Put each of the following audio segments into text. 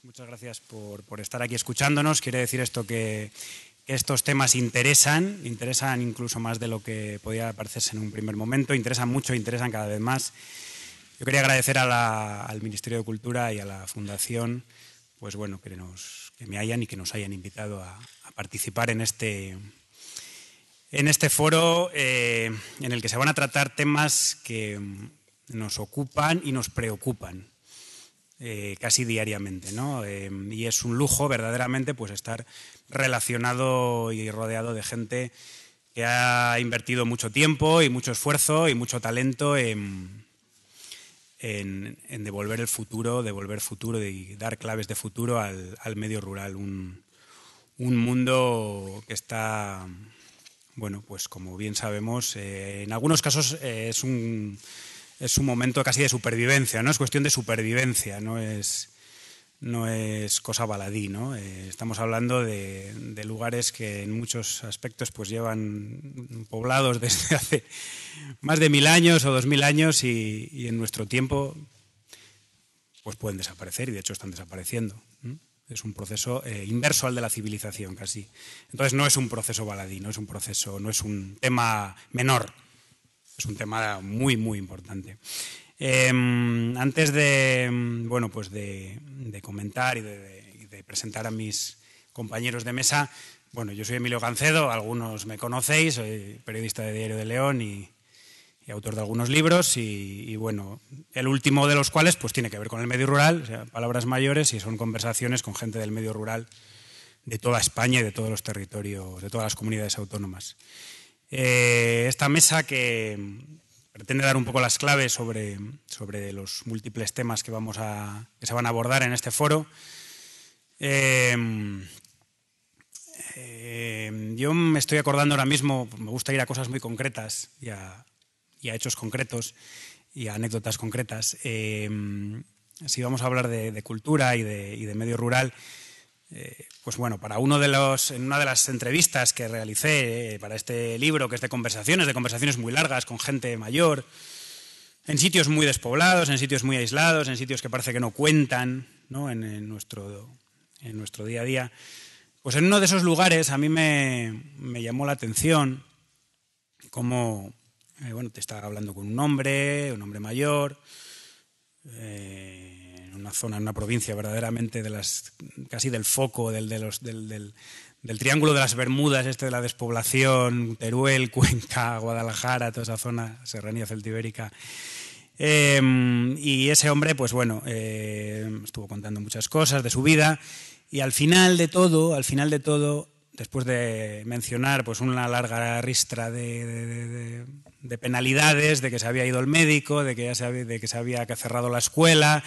Pues muchas gracias por, por, estar aquí escuchándonos. Quiere decir esto que, estos temas interesan, interesan incluso más de lo que podía parecerse en un primer momento, interesan mucho, interesan cada vez más. Yo quería agradecer al Ministerio de Cultura y a la Fundación, pues bueno, que, nos, que me hayan y que nos hayan invitado a, participar en este, en este foro eh, en el que se van a tratar temas que nos ocupan y nos preocupan eh, casi diariamente, ¿no? Em, y es un lujo verdaderamente pues estar relacionado y rodeado de gente que ha invertido mucho tiempo y mucho esfuerzo y mucho talento en, en, devolver el futuro, devolver futuro y dar claves de futuro al, medio rural, un, mundo que está bueno, pues como bien sabemos, eh, en algunos casos eh, es un es un momento casi de supervivencia, ¿no? Es cuestión de supervivencia, no es, cosa baladí, ¿no? Eh, estamos hablando de, lugares que en muchos aspectos pues llevan poblados desde hace más de mil años o dos mil años y, en nuestro tiempo pues pueden desaparecer y de hecho están desapareciendo. Es un proceso eh, inverso al de la civilización casi. Entonces no es un proceso baladí, no es un proceso, no es un tema menor es un tema muy, muy importante. Em, antes de, bueno, pues de, comentar y de, presentar a mis compañeros de mesa, bueno, yo soy Emilio Gancedo, algunos me conocéis, soy periodista de Diario de León y, autor de algunos libros, y, bueno, el último de los cuales pues tiene que ver con el medio rural, palabras mayores, y son conversaciones con gente del medio rural de toda España y de todos los territorios, de todas las comunidades autónomas. Eh, esta mesa que pretende dar un poco las claves sobre, los múltiples temas que, vamos a, que se van a abordar en este foro. Em, em, yo me estoy acordando ahora mismo, me gusta ir a cosas muy concretas y a, hechos concretos y a anécdotas concretas. Eh, si vamos a hablar de, cultura y de, y de medio rural, eh, pues bueno, para uno de los, en una de las entrevistas que realicé eh, para este libro, que es de conversaciones, de conversaciones muy largas con gente mayor, en sitios muy despoblados, en sitios muy aislados, en sitios que parece que no cuentan ¿no? En, nuestro, en nuestro día a día, pues en uno de esos lugares a mí me, llamó la atención cómo, eh, bueno, te estaba hablando con un hombre, un hombre mayor, una zona, en una provincia verdaderamente de las, casi del foco del, del, triángulo de las Bermudas, este de la despoblación, Teruel, Cuenca, Guadalajara, toda esa zona, serranía celtibérica. Em, y ese hombre, pues bueno, eh, estuvo contando muchas cosas de su vida y al final de todo, al final de todo, después de mencionar pues una larga ristra de, de penalidades, de que se había ido el médico, de que, ya se había, de que se había cerrado la escuela,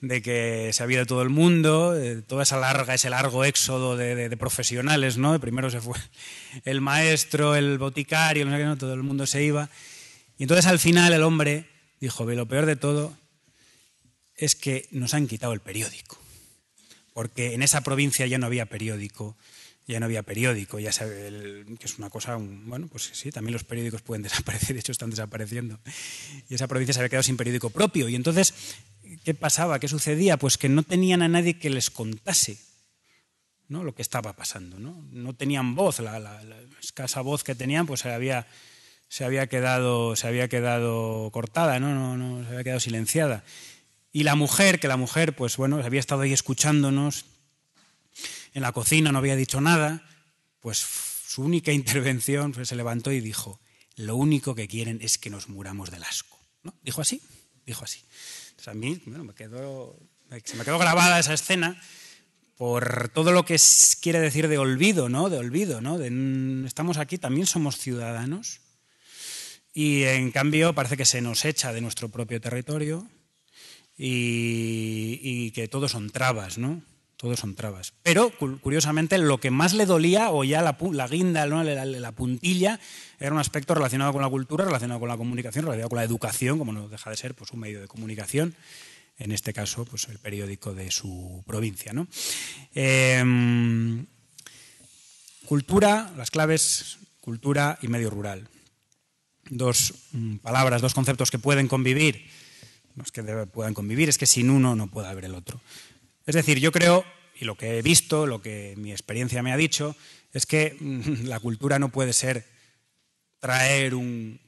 de que se había ido todo el mundo, todo eh, toda esa larga, ese largo éxodo de, profesionales, ¿no? Primero se fue el maestro, el boticario, no no, todo el mundo se iba. Y entonces al final el hombre dijo, lo peor de todo es que nos han quitado el periódico, porque en esa provincia ya no había periódico, ya no había periódico, ya que es una cosa, bueno, pues sí, también los periódicos pueden desaparecer, de hecho están desapareciendo. Y esa provincia se había quedado sin periódico propio. Y entonces, ¿qué pasaba? ¿Qué sucedía? Pues que no tenían a nadie que les contase ¿no? lo que estaba pasando. No, no tenían voz, la, escasa voz que tenían, pues se había, se había, quedado, se había quedado cortada, ¿no? No, no, se había quedado silenciada. Y la mujer, que la mujer, pues bueno, había estado ahí escuchándonos, en la cocina no había dicho nada, pues su única intervención fue se levantó y dijo, lo único que quieren es que nos muramos del asco. Dijo así, dijo así. Entonces a mí me quedó, se me quedó grabada esa escena por todo lo que quiere decir de olvido, ¿no? De olvido, ¿no? Mm, estamos aquí, también somos ciudadanos. Y en cambio parece que se nos echa de nuestro propio territorio y, y que todos son trabas, ¿no? Todos son trabas. Pero, curiosamente, lo que más le dolía, o ya la, guinda, la, puntilla, era un aspecto relacionado con la cultura, relacionado con la comunicación, relacionado con la educación, como no deja de ser pues, un medio de comunicación, en este caso, pues, el periódico de su provincia. Em, cultura, las claves, cultura y medio rural. Dos mm, palabras, dos conceptos que pueden convivir. No es que puedan convivir, es que sin uno no puede haber el otro. Es decir, yo creo, y lo que he visto, lo que mi experiencia me ha dicho, es que mm, la cultura no puede ser traer un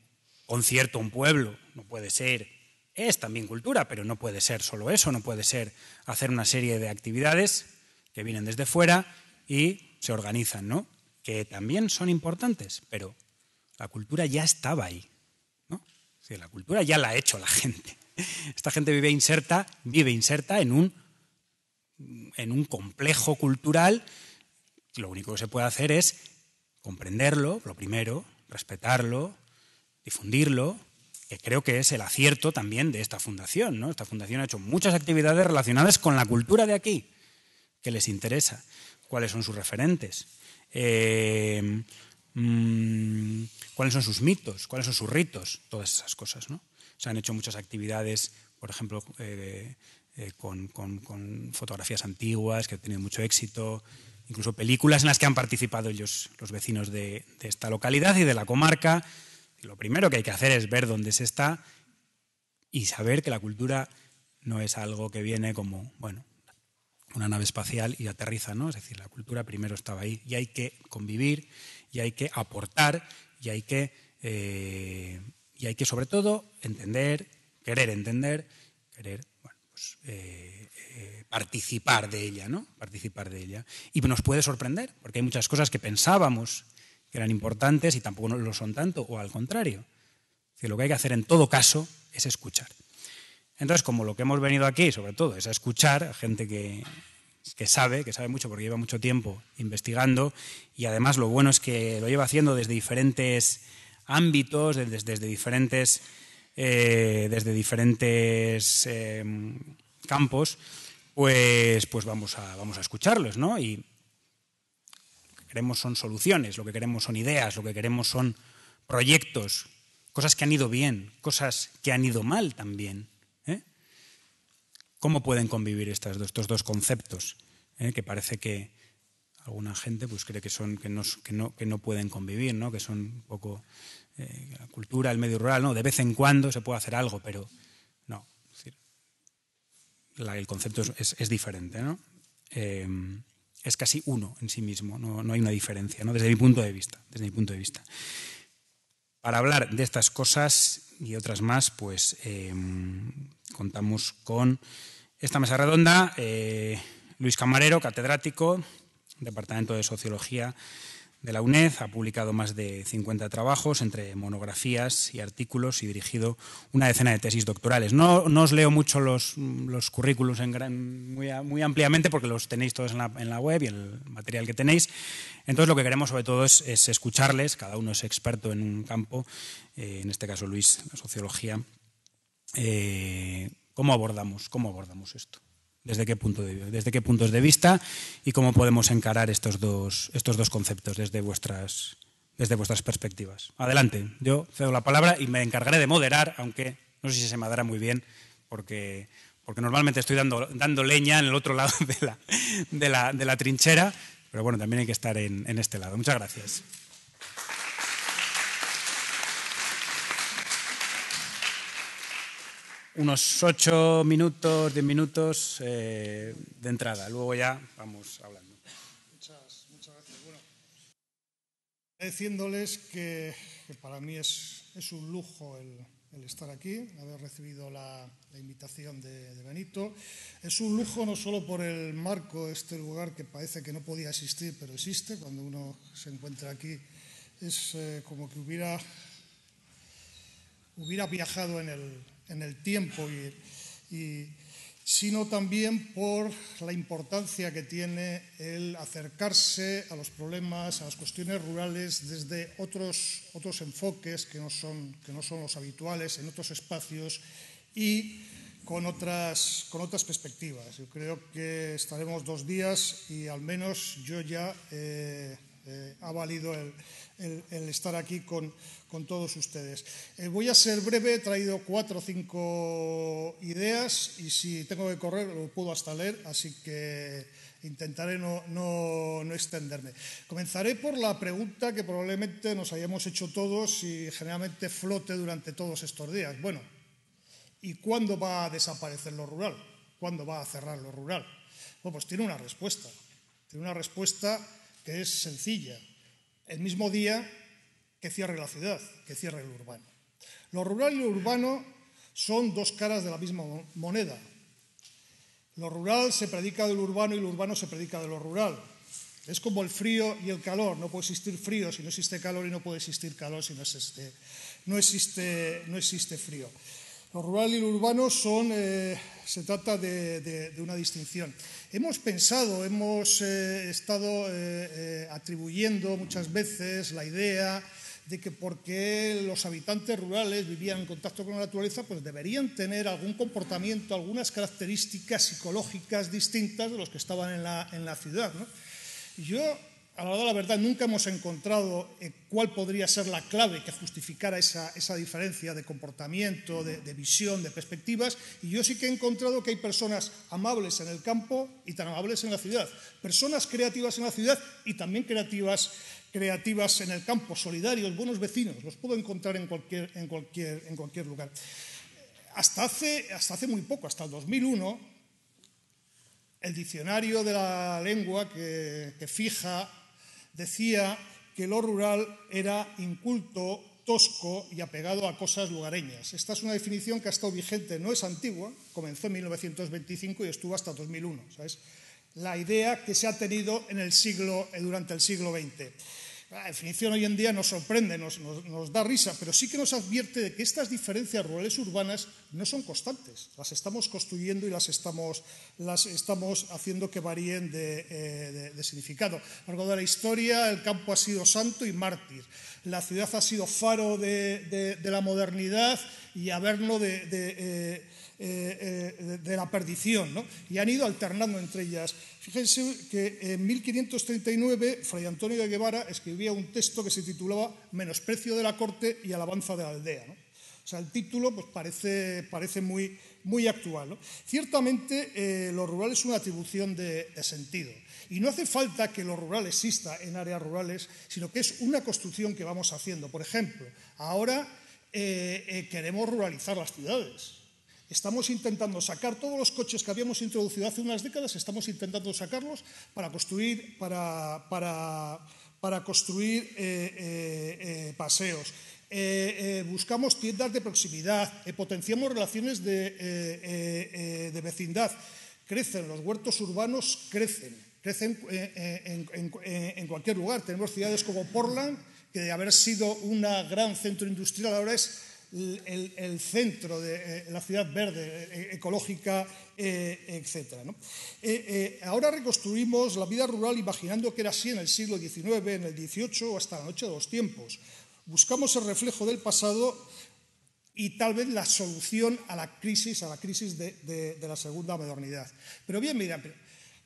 concierto a un pueblo, no puede ser, es también cultura, pero no puede ser solo eso, no puede ser hacer una serie de actividades que vienen desde fuera y se organizan, ¿no? Que también son importantes, pero la cultura ya estaba ahí, ¿no? la cultura ya la ha hecho la gente. Esta gente vive inserta, vive inserta en un en un complejo cultural, lo único que se puede hacer es comprenderlo, lo primero, respetarlo, difundirlo, que creo que es el acierto también de esta fundación. Esta fundación ha hecho muchas actividades relacionadas con la cultura de aquí, que les interesa, cuáles son sus referentes, eh, mm, cuáles son sus mitos, cuáles son sus ritos, todas esas cosas. ¿no? Se han hecho muchas actividades, por ejemplo, eh, eh, con, fotografías antiguas que han tenido mucho éxito, incluso películas en las que han participado ellos, los vecinos de, esta localidad y de la comarca. lo primero que hay que hacer es ver dónde se está y saber que la cultura no es algo que viene como, bueno, una nave espacial y aterriza, ¿no? Es decir, la cultura primero estaba ahí y hay que convivir y hay que aportar y hay que, eh, y hay que sobre todo entender, querer entender, querer pues, eh, eh, participar de ella, ¿no? Participar de ella. Y nos puede sorprender, porque hay muchas cosas que pensábamos que eran importantes y tampoco lo son tanto, o al contrario. lo que hay que hacer en todo caso es escuchar. Entonces, como lo que hemos venido aquí, sobre todo, es a escuchar a gente que, sabe, que sabe mucho porque lleva mucho tiempo investigando y además lo bueno es que lo lleva haciendo desde diferentes ámbitos, desde diferentes eh, desde diferentes em, campos, pues, pues vamos, a, vamos a escucharlos, ¿no? Y lo que queremos son soluciones, lo que queremos son ideas, lo que queremos son proyectos, cosas que han ido bien, cosas que han ido mal también. ¿eh? ¿Cómo pueden convivir estos dos conceptos? ¿eh? Que parece que alguna gente pues, cree que, son, que, no, que, no, pueden convivir, que son un poco eh, la cultura, el medio rural, no, de vez en cuando se puede hacer algo, pero no. el concepto es, diferente, ¿no? Em, es casi uno en sí mismo, no, hay una diferencia, ¿no? Desde mi punto de vista, desde mi punto de vista. Para hablar de estas cosas y otras más, pues em, contamos con esta mesa redonda, eh, Luis Camarero, catedrático, Departamento de Sociología de la UNED, ha publicado más de 50 trabajos entre monografías y artículos y dirigido una decena de tesis doctorales. No, os leo mucho los, los currículos en muy, ampliamente porque los tenéis todos en la, web y el material que tenéis. Entonces lo que queremos sobre todo es, escucharles, cada uno es experto en un campo, eh, en este caso Luis, la sociología. Eh, abordamos, cómo abordamos esto? desde qué, punto de, desde qué puntos de vista y cómo podemos encarar estos dos, estos dos conceptos desde vuestras, desde vuestras perspectivas. Adelante, yo cedo la palabra y me encargaré de moderar, aunque no sé si se dará muy bien, porque, porque normalmente estoy dando, dando leña en el otro lado de la, de la, de la trinchera, pero bueno, también hay que estar en, en este lado. Muchas gracias. unos ocho minutos, diez minutos eh, de entrada. Luego ya vamos hablando. Muchas, gracias. Bueno, diciéndoles que, para mí es, un lujo el, estar aquí, haber recibido la, invitación de, Benito. Es un lujo no solo por el marco de este lugar que parece que no podía existir, pero existe. Cuando uno se encuentra aquí es eh, como que hubiera, hubiera viajado en el, en el tiempo, y, y, sino también por la importancia que tiene el acercarse a los problemas, a las cuestiones rurales desde otros, otros enfoques que no, son, que no son los habituales en otros espacios y con otras, con otras perspectivas. Yo creo que estaremos dos días y al menos yo ya eh, eh, ha valido el el, estar aquí con, con todos ustedes. Eh, voy a ser breve, he traído cuatro o cinco ideas y si tengo que correr lo puedo hasta leer, así que intentaré no, no, no extenderme. Comenzaré por la pregunta que probablemente nos hayamos hecho todos y generalmente flote durante todos estos días. Bueno, ¿y cuándo va a desaparecer lo rural? ¿Cuándo va a cerrar lo rural? Bueno, pues tiene una respuesta. Tiene una respuesta que es sencilla el mismo día que cierre la ciudad, que cierre el urbano. Lo rural y lo urbano son dos caras de la misma moneda. Lo rural se predica del urbano y lo urbano se predica de lo rural. Es como el frío y el calor. No puede existir frío si no existe calor y no puede existir calor si no existe, no existe, no existe frío. Lo rural y lo urbano son eh, se trata de, una distinción. Hemos pensado, hemos eh, estado eh, eh, atribuyendo muchas veces la idea de que porque los habitantes rurales vivían en contacto con la naturaleza, pues deberían tener algún comportamiento, algunas características psicológicas distintas de los que estaban en la, ciudad. Yo a la verdad nunca hemos encontrado eh, cuál podría ser la clave que justificara esa, diferencia de comportamiento, de, visión, de perspectivas, y yo sí que he encontrado que hay personas amables en el campo y tan amables en la ciudad, personas creativas en la ciudad y también creativas, creativas en el campo, solidarios, buenos vecinos, los puedo encontrar en cualquier, en cualquier, en cualquier lugar. Hasta hace, hasta hace muy poco, hasta el 2001, el diccionario de la lengua que fija decía que lo rural era inculto, tosco y apegado a cosas lugareñas. Esta es una definición que ha estado vigente, no es antigua, comenzó en 1925 y estuvo hasta 2001. ¿sabes? La idea que se ha tenido durante el siglo XX. La definición hoy en día nos sorprende, nos, da risa, pero sí que nos advierte de que estas diferencias rurales urbanas no son constantes. Las estamos construyendo y las estamos, haciendo que varíen eh, de, significado. A lo largo de la historia, el campo ha sido santo y mártir. La ciudad ha sido faro de, la modernidad y haberlo de, eh, eh, eh, de la perdición, ¿no? y han ido alternando entre ellas. Fíjense que en 1539 Fray Antonio de Guevara escribía un texto que se titulaba Menosprecio de la corte y alabanza de la aldea. O sea, el título pues, parece, muy, actual. Ciertamente, eh, lo rural es una atribución de, sentido. Y no hace falta que lo rural exista en áreas rurales, sino que es una construcción que vamos haciendo. Por ejemplo, ahora queremos ruralizar las ciudades. Estamos intentando sacar todos los coches que habíamos introducido hace unas décadas, estamos intentando sacarlos para construir, para, construir eh, eh, eh, paseos. buscamos tiendas de proximidad, potenciamos relaciones de, vecindad. Crecen, los huertos urbanos crecen, crecen en, en, cualquier lugar. Tenemos ciudades como Portland, que de haber sido un gran centro industrial ahora es el, centro de eh, la ciudad verde, eh, eh, ecológica, etc. ahora reconstruimos la vida rural imaginando que era así en el siglo XIX, en el XVIII o hasta la noche de los tiempos. Buscamos el reflejo del pasado y tal vez la solución a la crisis, a la crisis de, la segunda modernidad. Pero bien, mira, pero,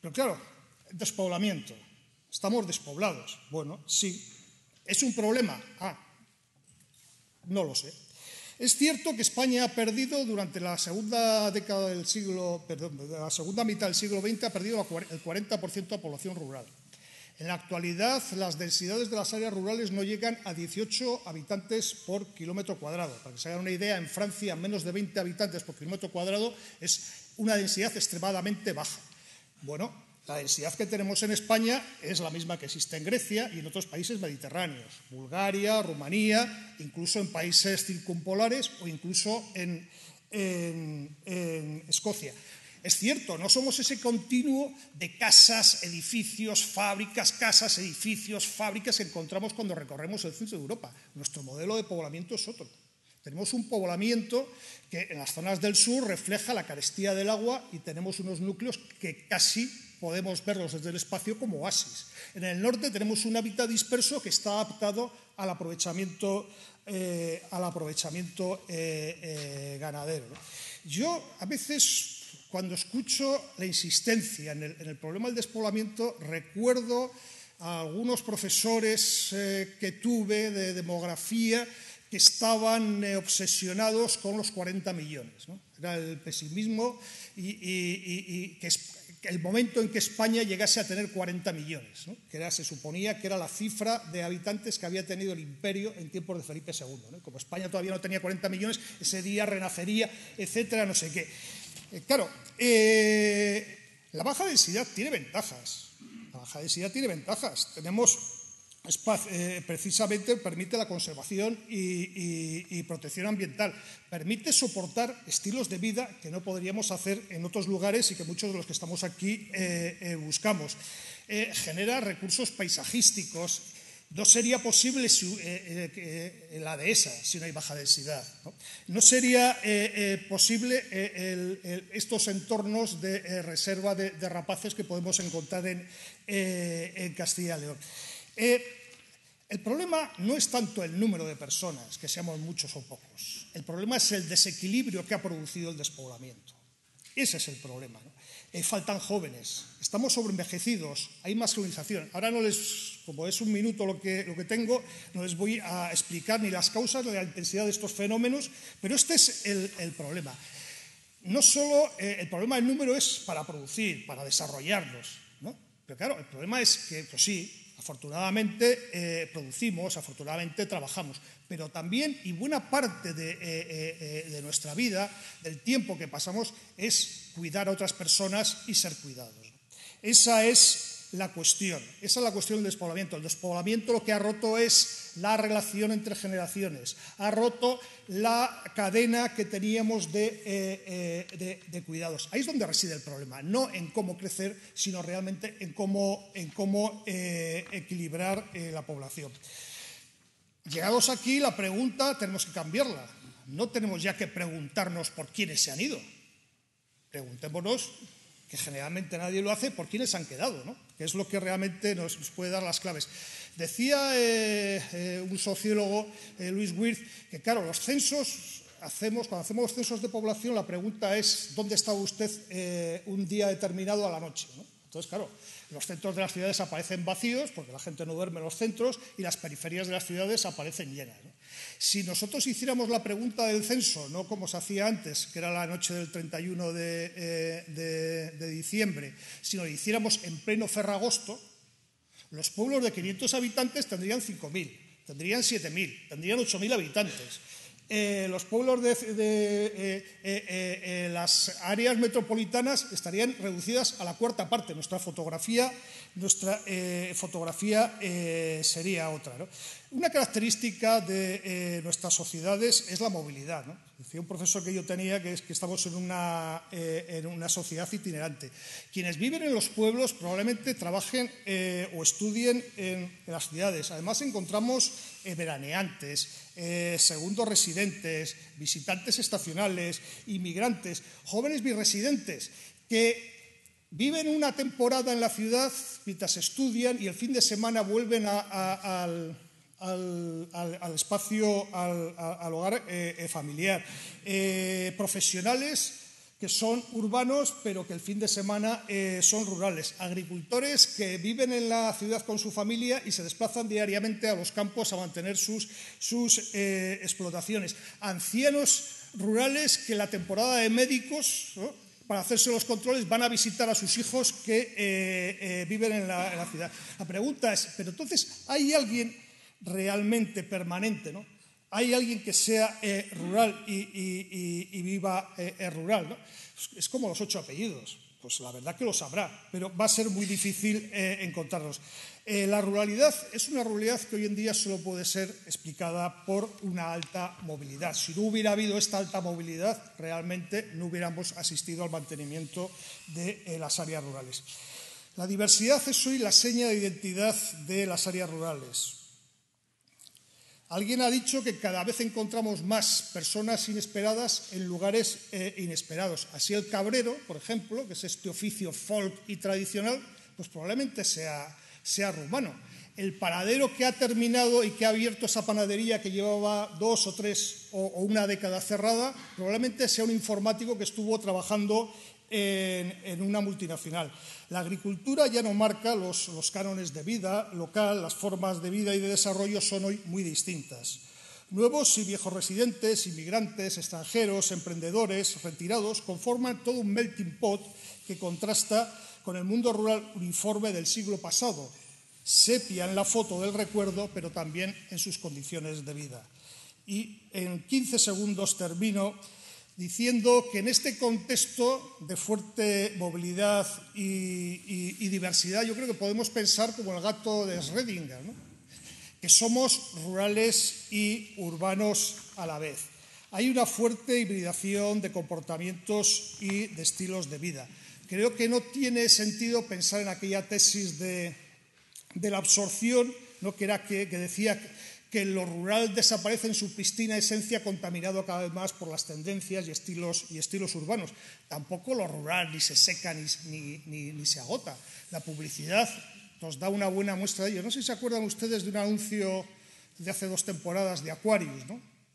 pero claro, despoblamiento. Estamos despoblados. Bueno, sí. ¿Es un problema? Ah, no lo sé. Es cierto que España ha perdido durante la segunda mitad del siglo XX ha perdido el 40% de población rural. En la actualidad, las densidades de las áreas rurales no llegan a 18 habitantes por kilómetro cuadrado. Para que se hagan una idea, en Francia menos de 20 habitantes por kilómetro cuadrado es una densidad extremadamente baja. Bueno, la densidad que tenemos en España es la misma que existe en Grecia y en otros países mediterráneos, Bulgaria, Rumanía, incluso en países circumpolares o incluso en, Escocia. Es cierto, no somos ese continuo de casas, edificios, fábricas, casas, edificios, fábricas que encontramos cuando recorremos el centro de Europa. Nuestro modelo de poblamiento es otro. Tenemos un poblamiento que en las zonas del sur refleja la carestía del agua y tenemos unos núcleos que casi podemos verlos desde el espacio como oasis. En el norte tenemos un hábitat disperso que está adaptado al aprovechamiento, eh, al aprovechamiento eh, eh, ganadero. Yo a veces cuando escucho la insistencia en el, problema del despoblamiento recuerdo a algunos profesores que tuve de demografía que estaban obsesionados con los 40 millones. Era el pesimismo y, que el momento en que España llegase a tener 40 millones, que se suponía que era la cifra de habitantes que había tenido el imperio en tiempos de Felipe II. Como España todavía no tenía 40 millones, ese día renacería, etcétera, no sé qué. Eh, claro, eh, la baja densidad tiene ventajas. La baja densidad tiene ventajas. Tenemos eh, precisamente permite la conservación y, protección ambiental, permite soportar estilos de vida que no podríamos hacer en otros lugares y que muchos de los que estamos aquí eh, eh, buscamos. genera recursos paisajísticos. No sería posible la dehesa si no hay baja densidad. No, sería posible estos entornos de reserva de, rapaces que podemos encontrar en, en Castilla y León. Eh, el problema no es tanto el número de personas, que seamos muchos o pocos. El problema es el desequilibrio que ha producido el despoblamiento. Ese es el problema. Eh, faltan jóvenes, estamos sobreenvejecidos, hay más masculinización. Ahora no les, como es un minuto lo que, lo que tengo, no les voy a explicar ni las causas ni la intensidad de estos fenómenos, pero este es el, problema. No solo eh, el problema del número es para producir, para desarrollarlos, ¿no? pero claro, el problema es que, pues sí, Afortunadamente eh, producimos, afortunadamente trabajamos, pero también y buena parte de, eh, eh, de, nuestra vida, del tiempo que pasamos, es cuidar a otras personas y ser cuidados. Esa es la cuestión. Esa es la cuestión del despoblamiento. El despoblamiento lo que ha roto es la relación entre generaciones, ha roto la cadena que teníamos de, eh, eh, cuidados. Ahí es donde reside el problema, no en cómo crecer, sino realmente en cómo, eh, equilibrar la población. Llegados aquí, la pregunta tenemos que cambiarla. No tenemos ya que preguntarnos por quiénes se han ido. Preguntémonos que generalmente nadie lo hace, por quienes han quedado, que es lo que realmente nos, puede dar las claves. Decía eh, eh, un sociólogo, eh, Luis Wirth, que claro, los censos hacemos, cuando hacemos los censos de población, la pregunta es ¿dónde estaba usted un día determinado a la noche? Entonces, claro, los centros de las ciudades aparecen vacíos porque la gente no duerme en los centros y las periferias de las ciudades aparecen llenas. Si nosotros hiciéramos la pregunta del censo, no como se hacía antes, que era la noche del 31 eh, de, de, diciembre, sino lo hiciéramos en pleno ferragosto, los pueblos de 500 habitantes tendrían 5.000, tendrían 7.000, tendrían 8.000 habitantes. Eh, los pueblos de, eh, eh, las áreas metropolitanas estarían reducidas a la cuarta parte. Nuestra fotografía, nuestra, fotografía sería otra. Una característica de nuestras sociedades es la movilidad. Decía un profesor que yo tenía que es que estamos eh, en una, sociedad itinerante. Quienes viven en los pueblos probablemente trabajen eh, o estudien en, las ciudades. Además encontramos eh, veraneantes, segundos residentes, visitantes estacionales, inmigrantes, jóvenes biresidentes que viven una temporada en la ciudad mientras estudian y el fin de semana vuelven al al, espacio, al, hogar eh, eh, familiar. Eh, profesionales que son urbanos, pero que el fin de semana son rurales. Agricultores que viven en la ciudad con su familia y se desplazan diariamente a los campos a mantener sus, explotaciones. Ancianos rurales que la temporada de médicos, para hacerse los controles, van a visitar a sus hijos que viven en en la ciudad. La pregunta es, pero entonces, ¿hay alguien realmente permanente, Hay alguien que sea eh, rural y, viva eh, eh, rural, Es como los ocho apellidos. Pues la verdad que lo sabrá, pero va a ser muy difícil encontrarlos. la ruralidad es una ruralidad que hoy en día solo puede ser explicada por una alta movilidad. Si no hubiera habido esta alta movilidad, realmente no hubiéramos asistido al mantenimiento de las áreas rurales. La diversidad es hoy la seña de identidad de las áreas rurales Alguien ha dicho que cada vez encontramos más personas inesperadas en lugares eh, inesperados. Así el cabrero, por ejemplo, que es este oficio folk y tradicional, pues probablemente sea, sea rumano. El panadero que ha terminado y que ha abierto esa panadería que llevaba dos o tres o una década cerrada, probablemente sea un informático que estuvo trabajando en, una multinacional. La agricultura ya no marca los, los cánones de vida local, las formas de vida y de desarrollo son hoy muy distintas. Nuevos y viejos residentes, inmigrantes, extranjeros, emprendedores, retirados, conforman todo un melting pot que contrasta con el mundo rural uniforme del siglo pasado, sepia en la foto del recuerdo, pero también en sus condiciones de vida. Y en 15 segundos termino diciendo que en este contexto de fuerte movilidad y, diversidad, yo creo que podemos pensar como el gato de Schrödinger, que somos rurales y urbanos a la vez. Hay una fuerte hibridación de comportamientos y de estilos de vida. Creo que no tiene sentido pensar en aquella tesis de, la absorción, ¿no? que, era que, que decía que lo rural desaparece en su pristina esencia contaminado cada vez más por las tendencias y estilos, y estilos urbanos. Tampoco lo rural ni se seca ni, se agota. La publicidad nos da una buena muestra de ello. No sé si se acuerdan ustedes de un anuncio de hace dos temporadas de Aquarius,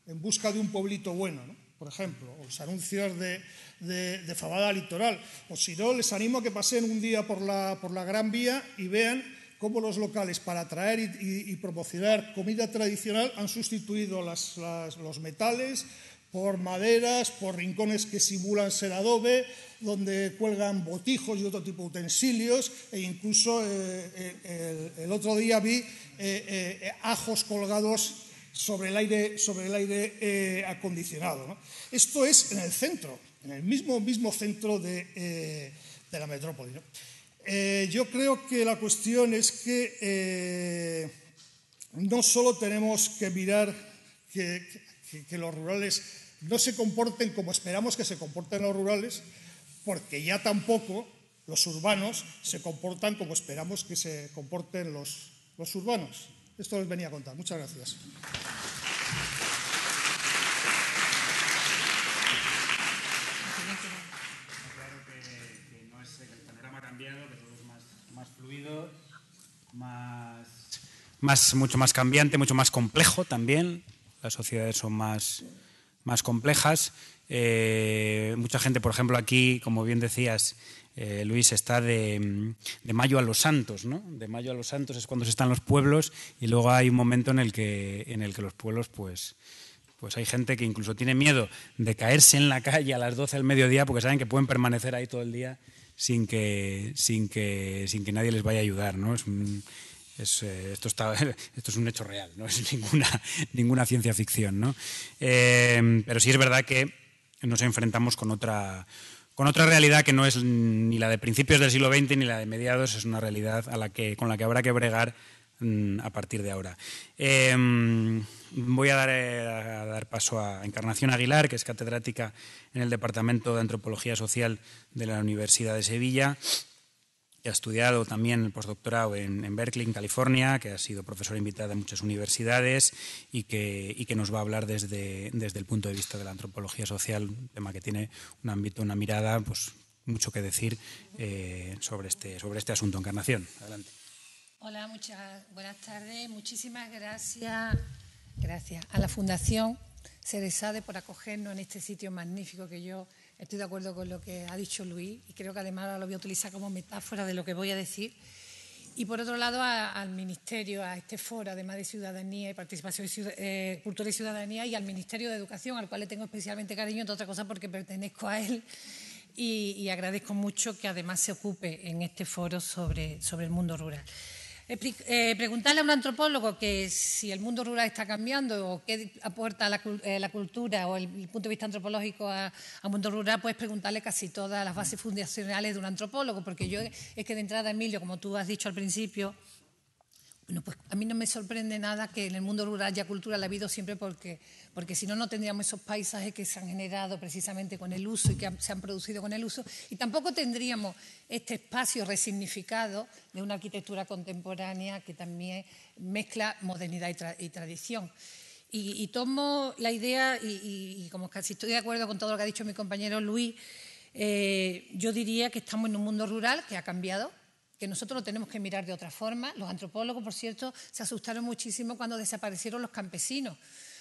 En busca de un pueblito bueno, por ejemplo, o los anuncios de, de, Fabada Litoral. O si no, les animo a que pasen un día por la, por la Gran Vía y vean cómo los locales para atraer y, promocionar comida tradicional han sustituido los metales por maderas, por rincones que simulan ser adobe, donde cuelgan botijos y otro tipo de utensilios, e incluso eh, eh, el, otro día vi eh, ajos colgados sobre el aire, acondicionado. Esto es en el centro, en el mismo, mismo centro de, la metrópoli. Eh, yo creo que la cuestión es que eh, no solo tenemos que mirar que, los rurales no se comporten como esperamos que se comporten los rurales, porque ya tampoco los urbanos se comportan como esperamos que se comporten los urbanos. Esto les venía a contar. Muchas gracias. mucho más cambiante, mucho más complejo también. Las sociedades son más, más complejas. Eh, mucha gente, por ejemplo, aquí, como bien decías, eh, Luis, está de, mayo a los santos, ¿no? De mayo a los santos es cuando se están los pueblos y luego hay un momento en el que, en el que los pueblos, pues, pues hay gente que incluso tiene miedo de caerse en la calle a las 12 del mediodía porque saben que pueden permanecer ahí todo el día sin que, sin que, sin que nadie les vaya a ayudar, ¿no? Es un, eh, esto, es un hecho real, no es ninguna, ninguna ciencia ficción. Em, pero sí es verdad que nos enfrentamos con otra, realidad que no es ni la de principios del siglo XX ni la de mediados, es una realidad con la que habrá que bregar mm, a partir de ahora. Em, voy a dar, eh, a dar, paso a Encarnación Aguilar, que es catedrática en el Departamento de Antropología Social de la Universidad de Sevilla ha estudiado también el postdoctorado en, Berkeley, en California, que ha sido profesora invitada en muchas universidades y que, nos va a hablar desde, desde, el punto de vista de la antropología social, un tema que tiene un ámbito, una mirada, pues mucho que decir eh, sobre, este, sobre este asunto. Encarnación, adelante. Hola, muchas buenas tardes. Muchísimas gracias, gracias a la Fundación Ceresade por acogernos en este sitio magnífico que yo Estoy de acuerdo con lo que ha dicho Luis y creo que además lo voy a utilizar como metáfora de lo que voy a decir. Y por otro lado, al Ministerio, a este foro, además de Ciudadanía y Participación, eh, Cultura y Ciudadanía, y al Ministerio de Educación, al cual le tengo especialmente cariño, entre otras cosas porque pertenezco a él. Y, agradezco mucho que además se ocupe en este foro sobre el mundo rural. Eh, preguntarle a un antropólogo que si el mundo rural está cambiando o qué aporta la, eh, cultura o el, punto de vista antropológico al mundo rural, puedes preguntarle casi todas las bases fundacionales de un antropólogo, porque yo es que de entrada, Emilio, como tú has dicho al principio, bueno, pues a mí no me sorprende nada que en el mundo rural ya cultura la ha habido siempre porque, porque si no, no tendríamos esos paisajes que se han generado precisamente con el uso y que se han producido con el uso. Y tampoco tendríamos este espacio resignificado de una arquitectura contemporánea que también mezcla modernidad y, tradición. Y, tomo la idea, y, como casi estoy de acuerdo con todo lo que ha dicho mi compañero Luis, eh, yo diría que estamos en un mundo rural que ha cambiado, que nosotros lo tenemos que mirar de otra forma. Los antropólogos, por cierto, se asustaron muchísimo cuando desaparecieron los campesinos,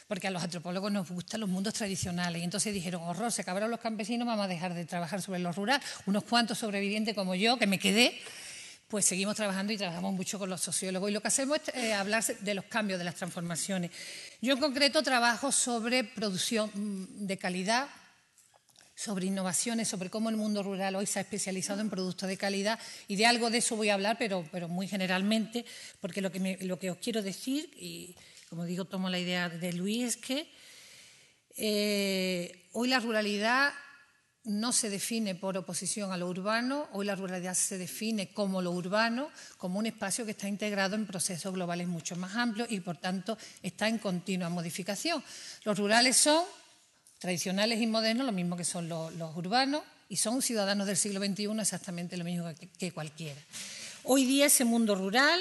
porque a los antropólogos nos gustan los mundos tradicionales. Y entonces dijeron, horror, se acabaron los campesinos, vamos a dejar de trabajar sobre lo rural. Unos cuantos sobrevivientes como yo, que me quedé, pues seguimos trabajando y trabajamos mucho con los sociólogos. Y lo que hacemos es eh, hablar de los cambios, de las transformaciones. Yo en concreto trabajo sobre producción mm, de calidad, sobre innovaciones, sobre cómo el mundo rural hoy se ha especializado en productos de calidad y de algo de eso voy a hablar, pero, pero muy generalmente, porque lo que, lo que os quiero decir, y como digo, tomo la idea de Luis, es que eh, hoy la ruralidad no se define por oposición a lo urbano, hoy la ruralidad se define como lo urbano, como un espacio que está integrado en procesos globales mucho más amplios y por tanto está en continua modificación. Los rurales son tradicionales y modernos, lo mismo que son los, urbanos, y son ciudadanos del siglo XXI exactamente lo mismo que, cualquiera. Hoy día ese mundo rural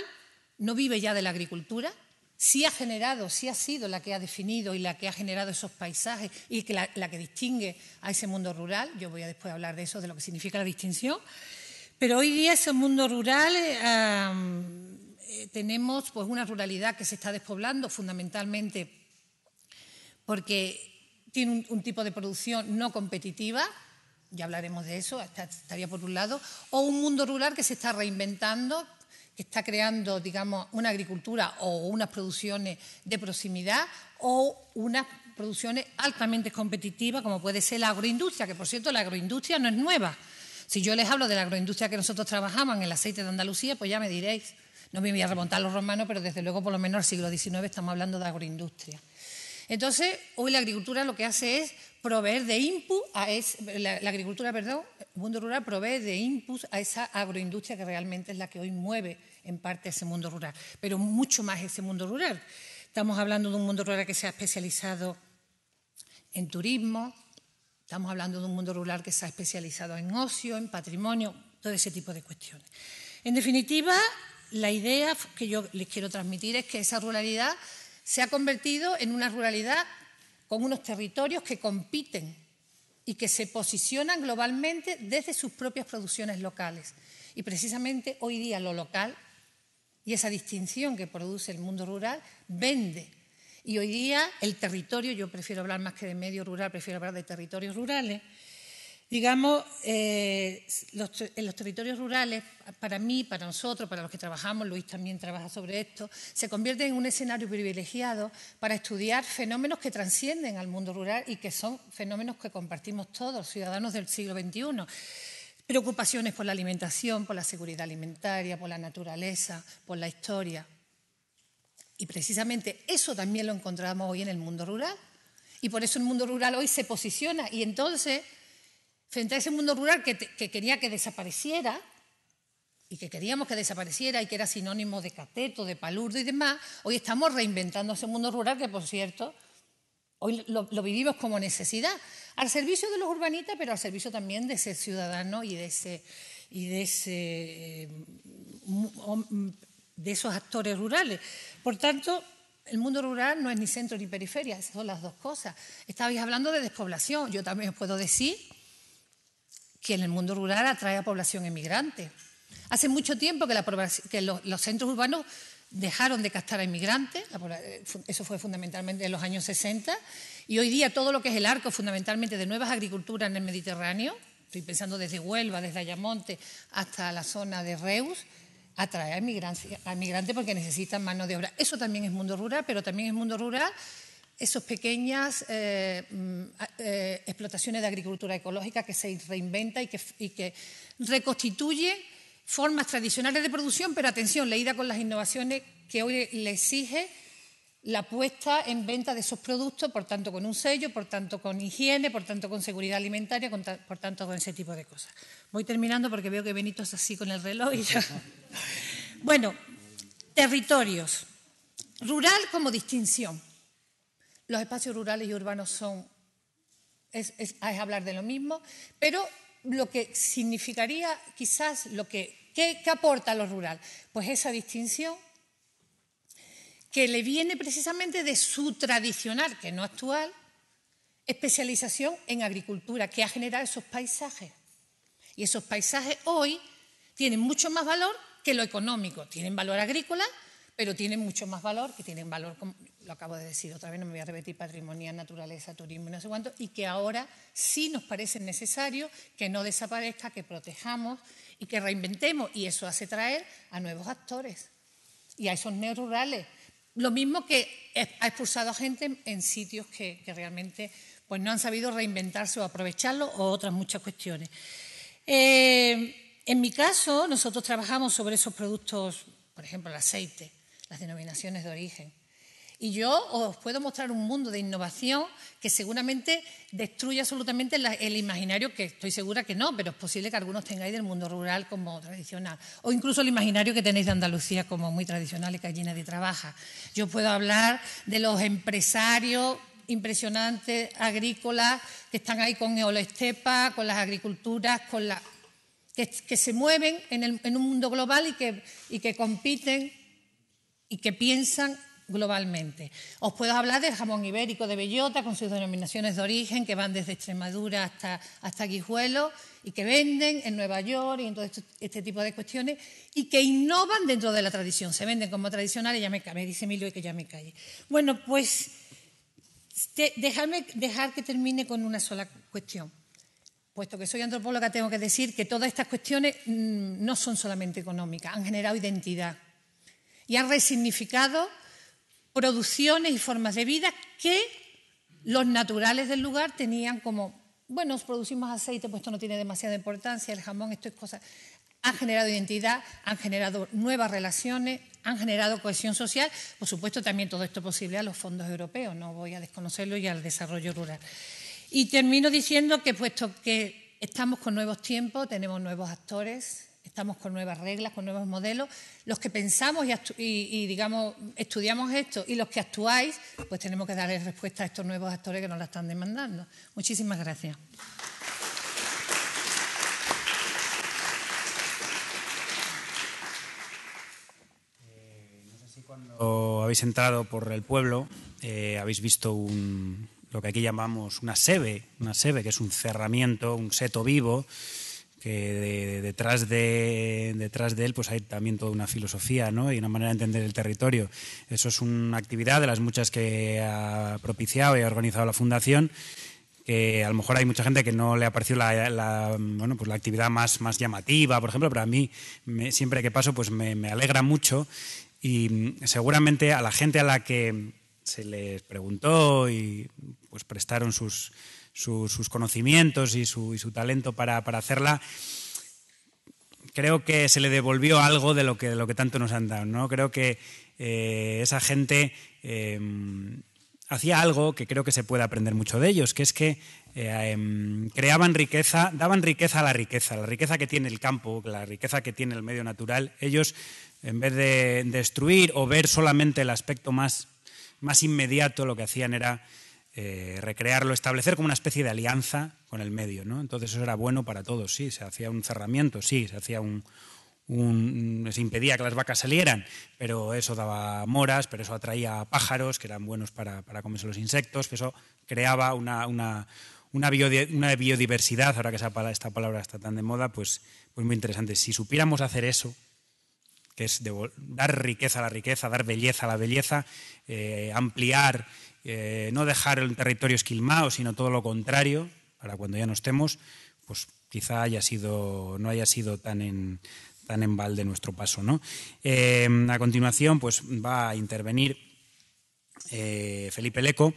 no vive ya de la agricultura, sí ha generado, sí ha sido la que ha definido y la que ha generado esos paisajes y la, que distingue a ese mundo rural. Yo voy a después hablar de eso, de lo que significa la distinción. Pero hoy día ese mundo rural eh, tenemos pues una ruralidad que se está despoblando fundamentalmente porque tiene un, tipo de producción no competitiva, ya hablaremos de eso, estaría por un lado, o un mundo rural que se está reinventando, que está creando, digamos, una agricultura o unas producciones de proximidad o unas producciones altamente competitivas, como puede ser la agroindustria, que por cierto la agroindustria no es nueva. Si yo les hablo de la agroindustria que nosotros trabajamos en el aceite de Andalucía, pues ya me diréis, no me voy a remontar los romanos, pero desde luego por lo menos el siglo XIX estamos hablando de agroindustria. Entonces, hoy la agricultura lo que hace es proveer de input a la, agricultura, mundo rural provee de input a esa agroindustria que realmente es la que hoy mueve en parte ese mundo rural, pero mucho más ese mundo rural. Estamos hablando de un mundo rural que se ha especializado en turismo, estamos hablando de un mundo rural que se ha especializado en ocio, en patrimonio, todo ese tipo de cuestiones. En definitiva, la idea que yo les quiero transmitir es que esa ruralidad se ha convertido en una ruralidad con unos territorios que compiten y que se posicionan globalmente desde sus propias producciones locales. Y precisamente hoy día lo local y esa distinción que produce el mundo rural vende. Y hoy día el territorio, yo prefiero hablar más que de medio rural, prefiero hablar de territorios rurales, Digamos, eh, en los territorios rurales, para mí, para nosotros, para los que trabajamos, Luis también trabaja sobre esto, se convierte en un escenario privilegiado para estudiar fenómenos que trascienden al mundo rural y que son fenómenos que compartimos todos, ciudadanos del siglo XXI preocupaciones por la alimentación, por la seguridad alimentaria, por la naturaleza, por la historia. Y precisamente eso también lo encontramos hoy en el mundo rural. Y por eso el mundo rural hoy se posiciona y entonces frente a ese mundo rural que, quería que desapareciera, y que queríamos que desapareciera y que era sinónimo de cateto, de palurdo y demás, hoy estamos reinventando ese mundo rural que, por cierto, hoy lo, vivimos como necesidad, al servicio de los urbanistas, pero al servicio también de ese ciudadano y de ese, y de ese mm, mm, de esos actores rurales. Por tanto, el mundo rural no es ni centro ni periferia, esas son las dos cosas. Estabais hablando de despoblación, yo también os puedo decir que en el mundo rural atrae a población emigrante. Hace mucho tiempo que, que los, centros urbanos dejaron de captar a inmigrantes, eh, eso fue fundamentalmente en los años 60, y hoy día todo lo que es el arco fundamentalmente de nuevas agriculturas en el Mediterráneo, estoy pensando desde Huelva, desde Ayamonte hasta la zona de Reus, atrae a inmigrantes, a porque necesitan mano de obra. Eso también es mundo rural, pero también es mundo rural esas pequeñas eh, mm, eh, explotaciones de agricultura ecológica que se reinventa y que, y reconstituye formas tradicionales de producción, pero atención, leída con las innovaciones que hoy le exige la puesta en venta de esos productos, por tanto con un sello, por tanto con higiene, por tanto con seguridad alimentaria, por tanto con ese tipo de cosas. Voy terminando porque veo que Benito es así con el reloj Bueno, territorios. Rural como distinción los espacios rurales y urbanos son, es, hablar de lo mismo, pero lo que significaría quizás lo que, ¿qué, qué aporta lo rural? Pues esa distinción que le viene precisamente de su tradicional, que no actual, especialización en agricultura, que ha generado esos paisajes. Y esos paisajes hoy tienen mucho más valor que lo económico. Tienen valor agrícola, pero tienen mucho más valor que tienen valor acabo de decir otra vez, no me voy a repetir, patrimonía, naturaleza, turismo y no sé cuánto, y que ahora sí nos parece necesario que no desaparezca, que protejamos y que reinventemos. Y eso hace traer a nuevos actores y a esos neururales. Lo mismo que ha expulsado a gente en sitios que, realmente pues, no han sabido reinventarse o aprovecharlo o otras muchas cuestiones. Eh, en mi caso, nosotros trabajamos sobre esos productos, por ejemplo, el aceite, las denominaciones de origen y yo os puedo mostrar un mundo de innovación que seguramente destruye absolutamente el imaginario, que estoy segura que no, pero es posible que algunos tengáis del mundo rural como tradicional, o incluso el imaginario que tenéis de Andalucía como muy tradicional y que allí de trabaja. Yo puedo hablar de los empresarios impresionantes, agrícolas, que están ahí con Estepa, con las agriculturas, con la, que, se mueven en, un mundo global y que compiten y que piensan globalmente. Os puedo hablar del jamón ibérico de bellota con sus denominaciones de origen que van desde Extremadura hasta, hasta Guijuelo y que venden en Nueva York y en todo este, este tipo de cuestiones y que innovan dentro de la tradición. Se venden como tradicionales, ya me, me dice Emilio y que ya me calle. Bueno, pues dejar que termine con una sola cuestión. Puesto que soy antropóloga, tengo que decir que todas estas cuestiones mm, no son solamente económicas, han generado identidad y han resignificado producciones y formas de vida que los naturales del lugar tenían como, bueno, producimos aceite, pues esto no tiene demasiada importancia, el jamón, esto es cosa. Han generado identidad, han generado nuevas relaciones, han generado cohesión social. Por supuesto, también todo esto posible a los fondos europeos, no voy a desconocerlo, y al desarrollo rural. Y termino diciendo que puesto que estamos con nuevos tiempos, tenemos nuevos actores, Estamos con nuevas reglas, con nuevos modelos. Los que pensamos y, digamos, estudiamos esto y los que actuáis, pues tenemos que darles respuesta a estos nuevos actores que nos la están demandando. Muchísimas gracias. Eh, no sé si cuando habéis entrado por el pueblo, eh, habéis visto un, lo que aquí llamamos una sebe, una sebe que es un cerramiento, un seto vivo que de, detrás, de, detrás de él pues hay también toda una filosofía ¿no? y una manera de entender el territorio. Eso es una actividad de las muchas que ha propiciado y ha organizado la Fundación que a lo mejor hay mucha gente que no le ha parecido la, bueno, pues la actividad más, más llamativa, por ejemplo, pero a mí siempre que paso pues me, me alegra mucho y seguramente a la gente a la que se les preguntó y pues prestaron sus, sus conocimientos y su, talento para, hacerla, creo que se le devolvió algo de lo que, tanto nos han dado. ¿no? Creo que eh, esa gente eh, hacía algo que creo que se puede aprender mucho de ellos, que es que eh, em, creaban riqueza, daban riqueza a la riqueza, la riqueza que tiene el campo, la riqueza que tiene el medio natural. Ellos, en vez de destruir o ver solamente el aspecto más, más inmediato, lo que hacían era eh, recrearlo, establecer como una especie de alianza con el medio. ¿no? Entonces eso era bueno para todos, sí, se hacía un cerramiento, sí, se hacía un, se impedía que las vacas salieran, pero eso daba moras, pero eso atraía pájaros que eran buenos para, comerse los insectos, que eso creaba una, una, biodiversidad, ahora que esa, esta palabra está tan de moda, pues, pues muy interesante. Si supiéramos hacer eso, que es de, dar riqueza a la riqueza, dar belleza a la belleza, eh, ampliar eh, no dejar el territorio esquilmado, sino todo lo contrario, para cuando ya no estemos, pues quizá haya sido, no haya sido tan en, tan balde nuestro paso. ¿no? Eh, a continuación, pues va a intervenir eh, Felipe Leco,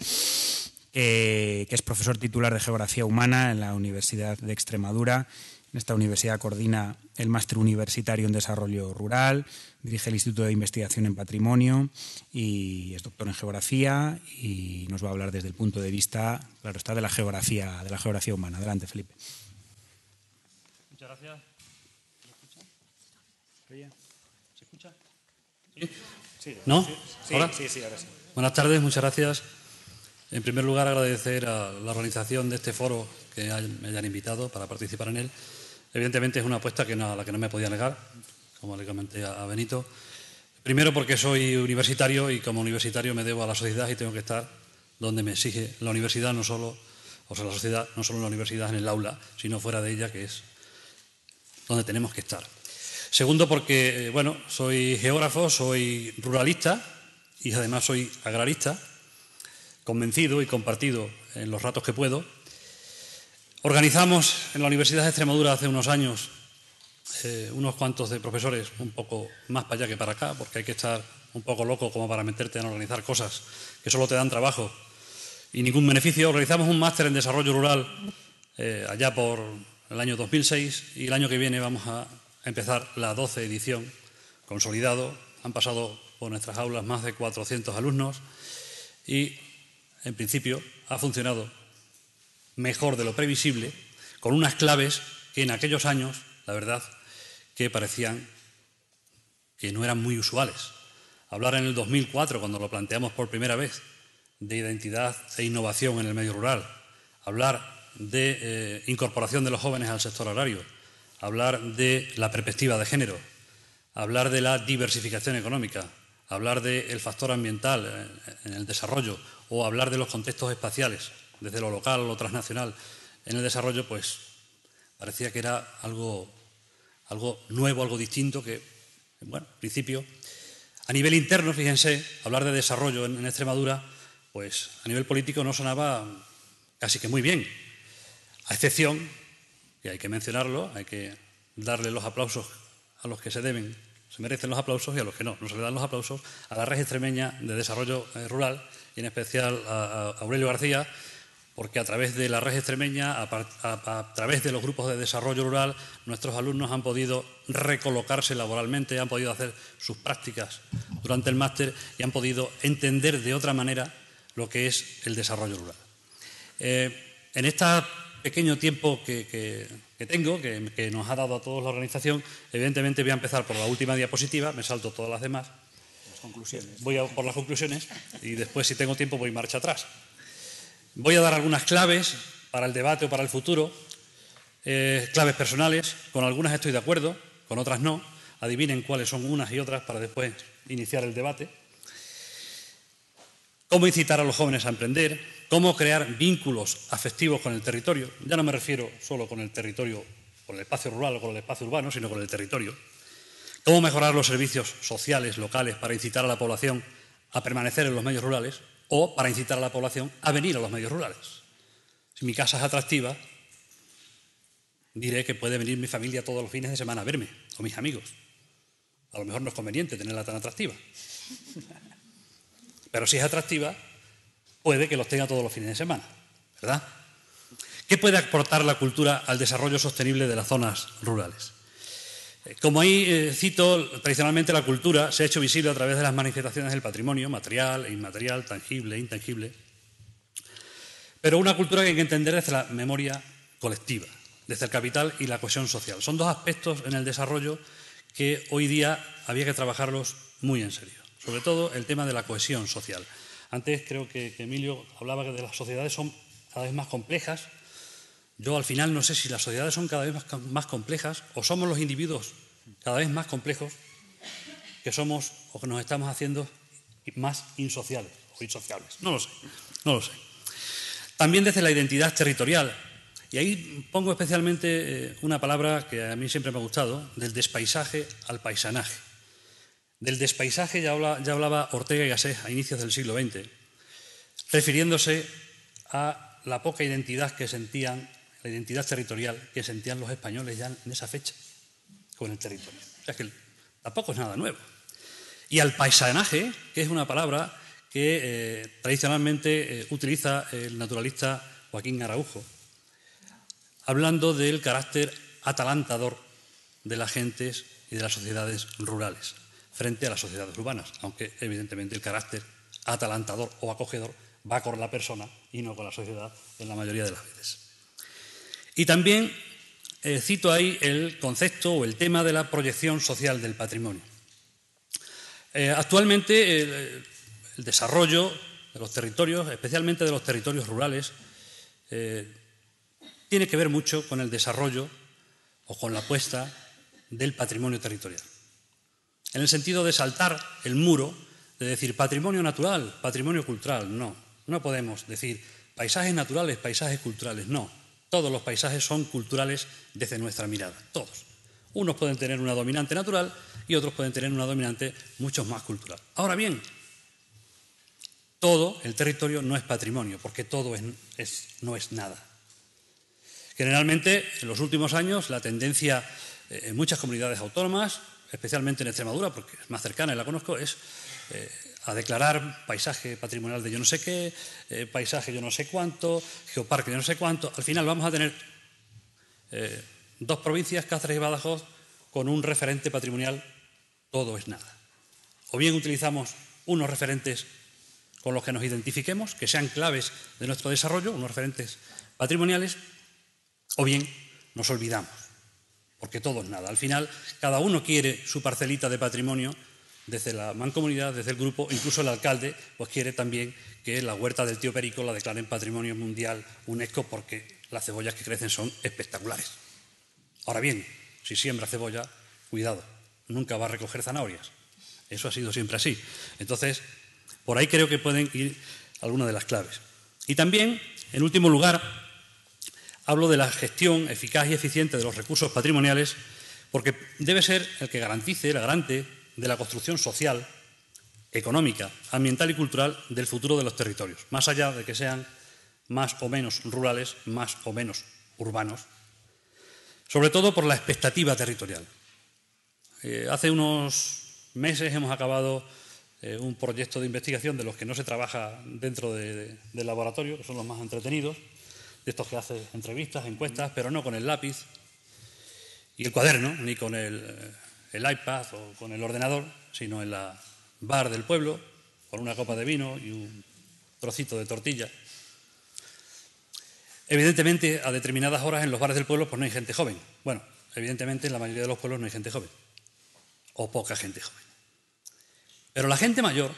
que es profesor titular de Geografía Humana en la Universidad de Extremadura esta universidad coordina el Máster Universitario en Desarrollo Rural, dirige el Instituto de Investigación en Patrimonio y es doctor en Geografía y nos va a hablar desde el punto de vista, claro está, de la geografía, de la geografía humana. Adelante, Felipe. Muchas gracias. ¿Se escucha? ¿Sí? ¿No? Sí, ¿Ahora? sí, sí, ahora sí. Buenas tardes, muchas gracias. En primer lugar, agradecer a la organización de este foro que me hayan invitado para participar en él Evidentemente es una apuesta que a la que no me podía negar, como le comenté a Benito. Primero porque soy universitario y como universitario me debo a la sociedad y tengo que estar donde me exige la universidad, no solo, o sea, la sociedad, no solo la universidad en el aula, sino fuera de ella, que es donde tenemos que estar. Segundo porque, eh, bueno, soy geógrafo, soy ruralista y además soy agrarista, convencido y compartido en los ratos que puedo Organizamos en la Universidad de Extremadura hace unos años eh, unos cuantos de profesores, un poco más para allá que para acá, porque hay que estar un poco loco como para meterte en organizar cosas que solo te dan trabajo y ningún beneficio. Organizamos un máster en desarrollo rural eh, allá por el año 2006 y el año que viene vamos a empezar la 12 edición consolidado. Han pasado por nuestras aulas más de 400 alumnos y en principio ha funcionado mejor de lo previsible, con unas claves que en aquellos años, la verdad, que parecían que no eran muy usuales. Hablar en el 2004, cuando lo planteamos por primera vez, de identidad e innovación en el medio rural, hablar de eh, incorporación de los jóvenes al sector agrario, hablar de la perspectiva de género, hablar de la diversificación económica, hablar del factor ambiental eh, en el desarrollo o hablar de los contextos espaciales desde lo local, lo transnacional, en el desarrollo, pues parecía que era algo, algo nuevo, algo distinto, que, bueno, en principio, a nivel interno, fíjense, hablar de desarrollo en, Extremadura, pues a nivel político no sonaba casi que muy bien, a excepción, y hay que mencionarlo, hay que darle los aplausos a los que se deben, se merecen los aplausos y a los que no, no se le dan los aplausos a la red extremeña de desarrollo eh, rural y en especial a, Aurelio García, porque a través de la red extremeña, a, través de los grupos de desarrollo rural, nuestros alumnos han podido recolocarse laboralmente, han podido hacer sus prácticas durante el máster y han podido entender de otra manera lo que es el desarrollo rural. Eh, en este pequeño tiempo que, tengo, que, nos ha dado a todos la organización, evidentemente voy a empezar por la última diapositiva, me salto todas las demás. conclusiones. Voy a, por las conclusiones y después, si tengo tiempo, voy marcha atrás. Voy a dar algunas claves para el debate o para el futuro, eh, claves personales, con algunas estoy de acuerdo, con otras no. Adivinen cuáles son unas y otras para después iniciar el debate. Cómo incitar a los jóvenes a emprender, cómo crear vínculos afectivos con el territorio. Ya no me refiero solo con el territorio, con el espacio rural o con el espacio urbano, sino con el territorio. Cómo mejorar los servicios sociales locales para incitar a la población a permanecer en los medios rurales o para incitar a la población a venir a los medios rurales. Si mi casa es atractiva, diré que puede venir mi familia todos los fines de semana a verme, o mis amigos. A lo mejor no es conveniente tenerla tan atractiva. Pero si es atractiva, puede que los tenga todos los fines de semana, ¿verdad? ¿Qué puede aportar la cultura al desarrollo sostenible de las zonas rurales? Como ahí eh, cito, tradicionalmente la cultura se ha hecho visible a través de las manifestaciones del patrimonio, material, e inmaterial, tangible, e intangible, pero una cultura que hay que entender es la memoria colectiva, desde el capital y la cohesión social. Son dos aspectos en el desarrollo que hoy día había que trabajarlos muy en serio, sobre todo el tema de la cohesión social. Antes creo que, Emilio hablaba que las sociedades son cada vez más complejas, yo al final no sé si las sociedades son cada vez más, complejas o somos los individuos cada vez más complejos que somos o que nos estamos haciendo más insociales o insociables. No lo sé, no lo sé. También desde la identidad territorial. Y ahí pongo especialmente eh, una palabra que a mí siempre me ha gustado, del despaisaje al paisanaje. Del despaisaje ya, hablaba, ya hablaba Ortega y Gasset a inicios del siglo XX, refiriéndose a la poca identidad que sentían la identidad territorial que sentían los españoles ya en esa fecha con el territorio. O sea que tampoco es nada nuevo. Y al paisanaje, que es una palabra que eh, tradicionalmente eh, utiliza el naturalista Joaquín Araujo, hablando del carácter atalantador de las gentes y de las sociedades rurales frente a las sociedades urbanas, aunque evidentemente el carácter atalantador o acogedor va con la persona y no con la sociedad en la mayoría de las veces. Y también eh, cito ahí el concepto o el tema de la proyección social del patrimonio. Eh, actualmente eh, el desarrollo de los territorios, especialmente de los territorios rurales, tiene que ver mucho con el desarrollo o con la apuesta del patrimonio territorial. En el sentido de saltar el muro, de decir patrimonio natural, patrimonio cultural, no. No podemos decir paisajes naturales, paisajes culturales, no. Todos los paisajes son culturales desde nuestra mirada, todos. Unos pueden tener una dominante natural y otros pueden tener una dominante mucho más cultural. Ahora bien, todo el territorio no es patrimonio, porque todo no es nada. Generalmente, en los últimos años, la tendencia eh, en muchas comunidades autónomas, especialmente en Extremadura, porque es más cercana y la conozco, es eh, a declarar paisaje patrimonial de yo no sé qué, eh, paisaje yo no sé cuánto, geoparque yo no sé cuánto. Al final vamos a tener eh, dos provincias, Cáceres y Badajoz, con un referente patrimonial, todo es nada. O bien utilizamos unos referentes con los que nos identifiquemos, que sean claves de nuestro desarrollo, unos referentes patrimoniales, o bien nos olvidamos, porque todo es nada. Al final, cada uno quiere su parcelita de patrimonio desde la mancomunidad, desde el grupo, incluso el alcalde, pues quiere también que la huerta del tío Perico la declaren Patrimonio Mundial UNESCO porque las cebollas que crecen son espectaculares. Ahora bien, si siembra cebolla, cuidado, nunca va a recoger zanahorias. Eso ha sido siempre así. Entonces, por ahí creo que pueden ir algunas de las claves. Y también, en último lugar, hablo de la gestión eficaz y eficiente de los recursos patrimoniales porque debe ser el que garantice, la garante, de la construcción social, económica, ambiental y cultural del futuro de los territorios, más allá de que sean más o menos rurales, más o menos urbanos, sobre todo por la expectativa territorial. Eh, hace unos meses hemos acabado eh, un proyecto de investigación de los que no se trabaja dentro del laboratorio, que son los más entretenidos, de estos que hace entrevistas, encuestas, pero no con el lápiz y el cuaderno, ni con el eh, el iPad o con el ordenador, sino en la bar del pueblo, con una copa de vino y un trocito de tortilla. Evidentemente, a determinadas horas en los bares del pueblo pues no hay gente joven. Bueno, evidentemente en la mayoría de los pueblos no hay gente joven, o poca gente joven. Pero la gente mayor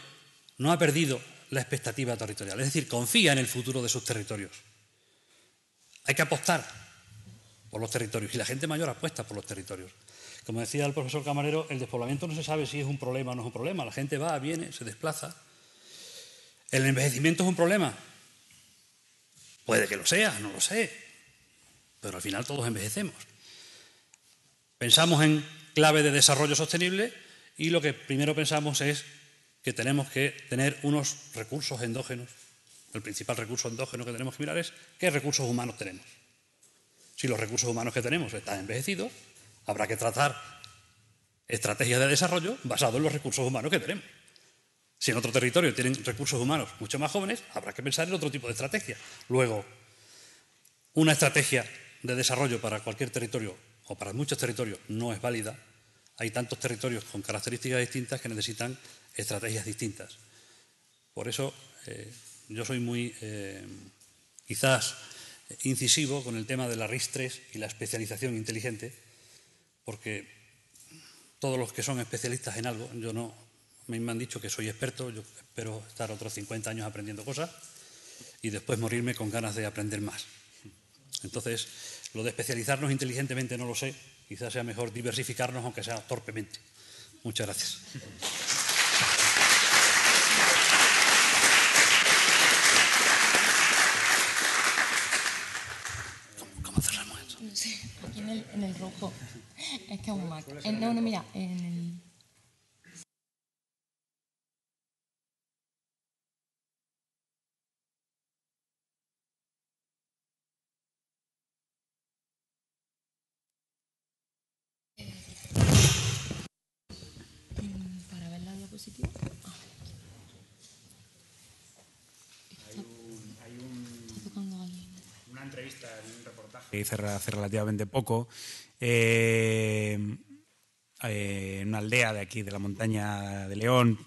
no ha perdido la expectativa territorial, es decir, confía en el futuro de sus territorios. Hay que apostar por los territorios. Y la gente mayor apuesta por los territorios. Como decía el profesor Camarero, el despoblamiento no se sabe si es un problema o no es un problema. La gente va, viene, se desplaza. ¿El envejecimiento es un problema? Puede que lo sea, no lo sé. Pero al final todos envejecemos. Pensamos en clave de desarrollo sostenible y lo que primero pensamos es que tenemos que tener unos recursos endógenos. El principal recurso endógeno que tenemos que mirar es qué recursos humanos tenemos si los recursos humanos que tenemos están envejecidos, habrá que tratar estrategias de desarrollo basadas en los recursos humanos que tenemos. Si en otro territorio tienen recursos humanos mucho más jóvenes, habrá que pensar en otro tipo de estrategia. Luego, una estrategia de desarrollo para cualquier territorio o para muchos territorios no es válida. Hay tantos territorios con características distintas que necesitan estrategias distintas. Por eso, eh, yo soy muy, eh, quizás, incisivo con el tema de la RIS-3 y la especialización inteligente, porque todos los que son especialistas en algo, yo no, me han dicho que soy experto, yo espero estar otros 50 años aprendiendo cosas y después morirme con ganas de aprender más. Entonces, lo de especializarnos inteligentemente no lo sé, quizás sea mejor diversificarnos aunque sea torpemente. Muchas gracias. En el rojo. Es que es un Mac. Eh, no, no, mira, en Para ver la diapositiva. Ah. Hay, un, hay un, una entrevista, un que hice hace relativamente poco, eh, eh, en una aldea de aquí, de la montaña de León,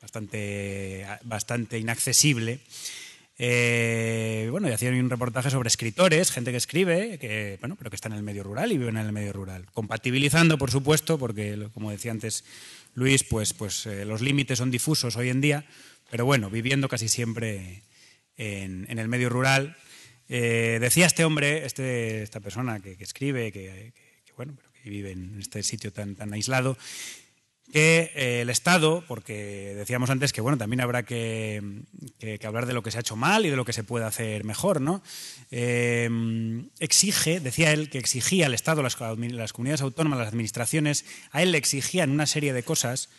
bastante, bastante inaccesible. Eh, bueno, y hacían un reportaje sobre escritores, gente que escribe, que, pero que está en el medio rural y viven en el medio rural. Compatibilizando, por supuesto, porque, como decía antes Luis, pues, pues los límites son difusos hoy en día, pero bueno, viviendo casi siempre en el medio rural. Eh, decía este hombre, este, esta persona que, escribe, que, bueno, que vive en este sitio tan, aislado, que eh, el Estado, porque decíamos antes que bueno, también habrá que, hablar de lo que se ha hecho mal y de lo que se puede hacer mejor, ¿no? Em, exige, decía él, que exigía al Estado, las comunidades autónomas, las administraciones, a él le exigían una serie de cosas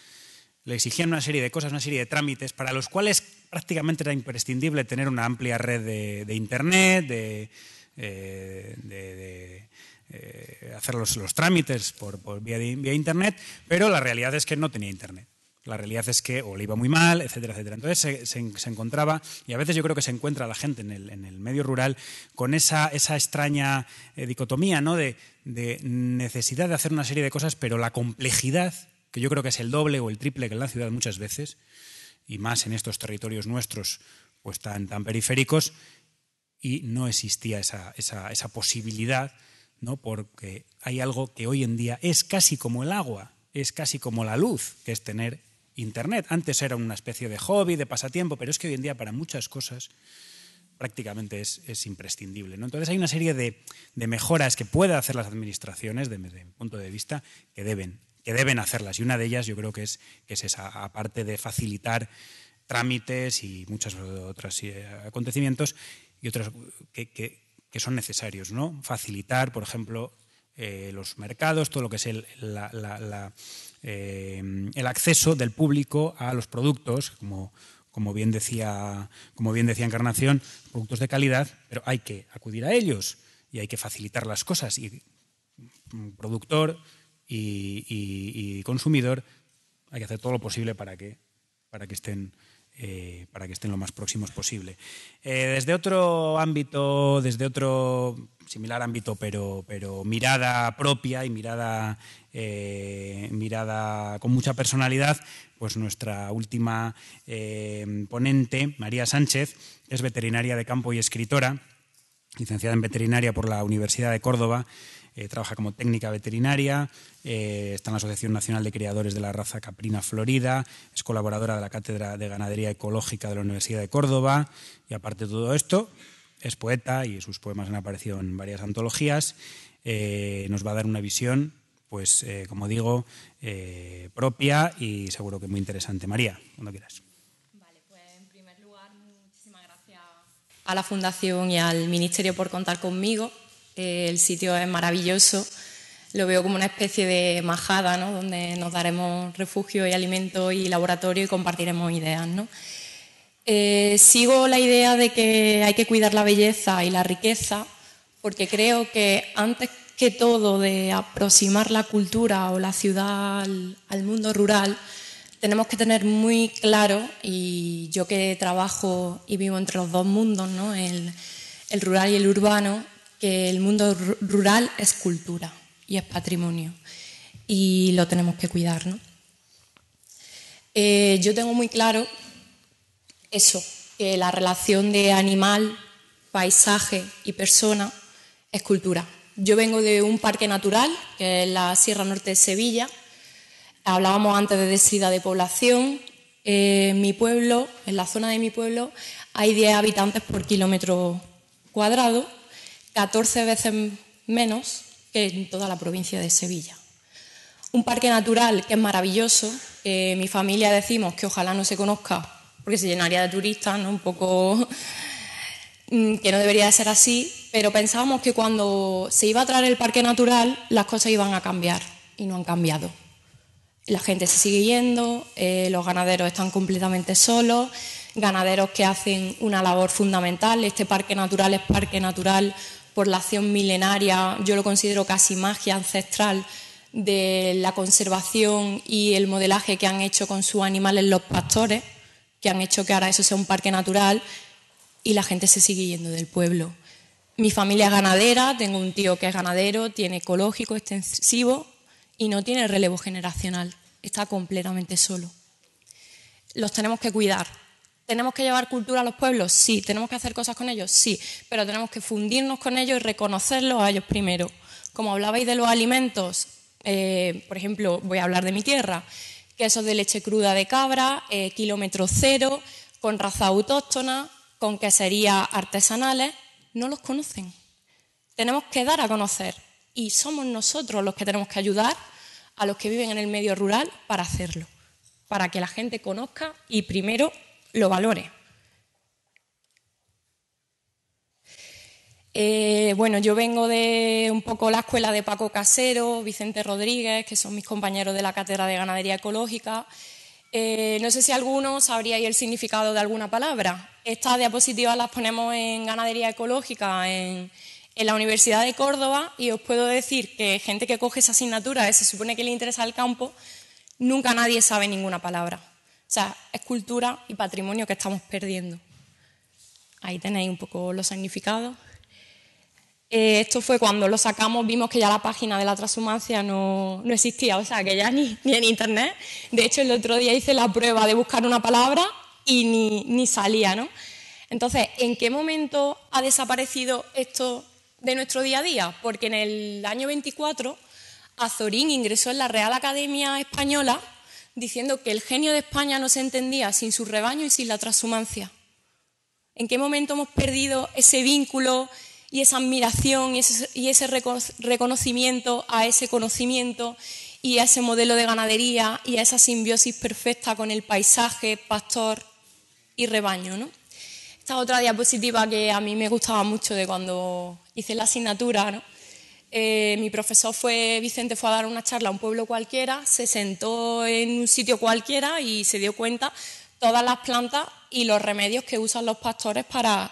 le exigían una serie de cosas, una serie de trámites, para los cuales prácticamente era imprescindible tener una amplia red de, Internet, de, eh, eh, hacer los, trámites por, vía, Internet, pero la realidad es que no tenía Internet. La realidad es que o le iba muy mal, etcétera, etcétera. Entonces se, encontraba, y a veces yo creo que se encuentra la gente en el, medio rural con esa, esa extraña eh, dicotomía ¿no? de necesidad de hacer una serie de cosas, pero la complejidad que yo creo que es el doble o el triple que en la ciudad muchas veces, y más en estos territorios nuestros pues tan, tan periféricos, y no existía esa, posibilidad, ¿no? porque hay algo que hoy en día es casi como el agua, es casi como la luz, que es tener Internet. Antes era una especie de hobby, de pasatiempo, pero es que hoy en día para muchas cosas prácticamente es, imprescindible. ¿no? Entonces hay una serie de, de mejoras que pueden hacer las administraciones, desde mi punto de vista, que deben que deben hacerlas. Y una de ellas yo creo que es, que es esa, aparte de facilitar trámites y muchos otros eh, acontecimientos y otros que, son necesarios, ¿no? Facilitar, por ejemplo, eh, los mercados, todo lo que es el, eh, el, acceso del público a los productos, como, como, bien decía, como bien decía Encarnación, productos de calidad, pero hay que acudir a ellos y hay que facilitar las cosas. Y un productor y, consumidor, hay que hacer todo lo posible para que, para que estén... Eh, para que estén lo más próximos posible. Eh, desde otro ámbito, desde otro similar ámbito, pero, pero mirada propia y mirada, eh, mirada con mucha personalidad, pues nuestra última ponente, María Sánchez, es veterinaria de campo y escritora, licenciada en veterinaria por la Universidad de Córdoba. Eh, trabaja como técnica veterinaria, eh, está en la Asociación Nacional de Criadores de la Raza Caprina Florida, es colaboradora de la Cátedra de Ganadería Ecológica de la Universidad de Córdoba y aparte de todo esto, es poeta y sus poemas han aparecido en varias antologías. Eh, nos va a dar una visión, pues como digo, propia y seguro que muy interesante. María, cuando quieras. Pues, a la Fundación y al Ministerio por contar conmigo el sitio es maravilloso. Lo veo como una especie de majada, donde nos daremos refugio y alimento y laboratorio y compartiremos ideas. Eh, sigo la idea de que hay que cuidar la belleza y la riqueza, porque creo que antes que todo de aproximar la cultura o la ciudad al, mundo rural, tenemos que tener muy claro, y yo que trabajo y vivo entre los dos mundos, el rural y el urbano, que el mundo rural es cultura y es patrimonio y lo tenemos que cuidar. Eh, yo tengo muy claro eso, que la relación de animal, paisaje y persona es cultura. Yo vengo de un parque natural, que es la Sierra Norte de Sevilla. Hablábamos antes de densidad de población. en eh, mi pueblo, en la zona de mi pueblo, hay 10 habitantes por kilómetro cuadrado 14 veces menos que en toda la provincia de Sevilla. Un parque natural que es maravilloso, mi familia decimos que ojalá no se conozca porque se llenaría de turistas, ¿no? un poco mm, que no debería de ser así, pero pensábamos que cuando se iba a traer el parque natural las cosas iban a cambiar y no han cambiado. La gente se sigue yendo, eh, los ganaderos están completamente solos, ganaderos que hacen una labor fundamental, este parque natural es parque natural por la acción milenaria, yo lo considero casi magia ancestral, de la conservación y el modelaje que han hecho con sus animales los pastores, que han hecho que ahora eso sea un parque natural, y la gente se sigue yendo del pueblo. Mi familia es ganadera, tengo un tío que es ganadero, tiene ecológico, extensivo y no tiene relevo generacional, está completamente solo. Los tenemos que cuidar, ¿Tenemos que llevar cultura a los pueblos? Sí. ¿Tenemos que hacer cosas con ellos? Sí. Pero tenemos que fundirnos con ellos y reconocerlos a ellos primero. Como hablabais de los alimentos, eh, por ejemplo, voy a hablar de mi tierra, quesos de leche cruda de cabra, eh, kilómetro cero, con raza autóctona, con queserías artesanales, no los conocen. Tenemos que dar a conocer y somos nosotros los que tenemos que ayudar a los que viven en el medio rural para hacerlo, para que la gente conozca y primero lo valore. Eh, bueno, yo vengo de un poco la escuela de Paco Casero, Vicente Rodríguez, que son mis compañeros de la Cátedra de Ganadería Ecológica. Eh, no sé si algunos sabríais el significado de alguna palabra. Estas diapositivas las ponemos en Ganadería Ecológica en, la Universidad de Córdoba y os puedo decir que gente que coge esa asignatura, y se supone que le interesa el campo, nunca nadie sabe ninguna palabra sea, es cultura y patrimonio que estamos perdiendo. Ahí tenéis un poco los significados. Eh, esto fue cuando lo sacamos, vimos que ya la página de la transhumancia no, existía, o sea, que ya ni, en internet. De hecho, el otro día hice la prueba de buscar una palabra y ni, salía, ¿no? Entonces, ¿en qué momento ha desaparecido esto de nuestro día a día? Porque en el año 24, Azorín ingresó en la Real Academia Española diciendo que el genio de España no se entendía sin su rebaño y sin la transhumancia. ¿En qué momento hemos perdido ese vínculo y esa admiración y ese, reconocimiento a ese conocimiento y a ese modelo de ganadería y a esa simbiosis perfecta con el paisaje, pastor y rebaño? ¿no? Esta otra diapositiva que a mí me gustaba mucho de cuando hice la asignatura, ¿no? Eh, mi profesor fue, Vicente fue a dar una charla a un pueblo cualquiera, se sentó en un sitio cualquiera y se dio cuenta todas las plantas y los remedios que usan los pastores para,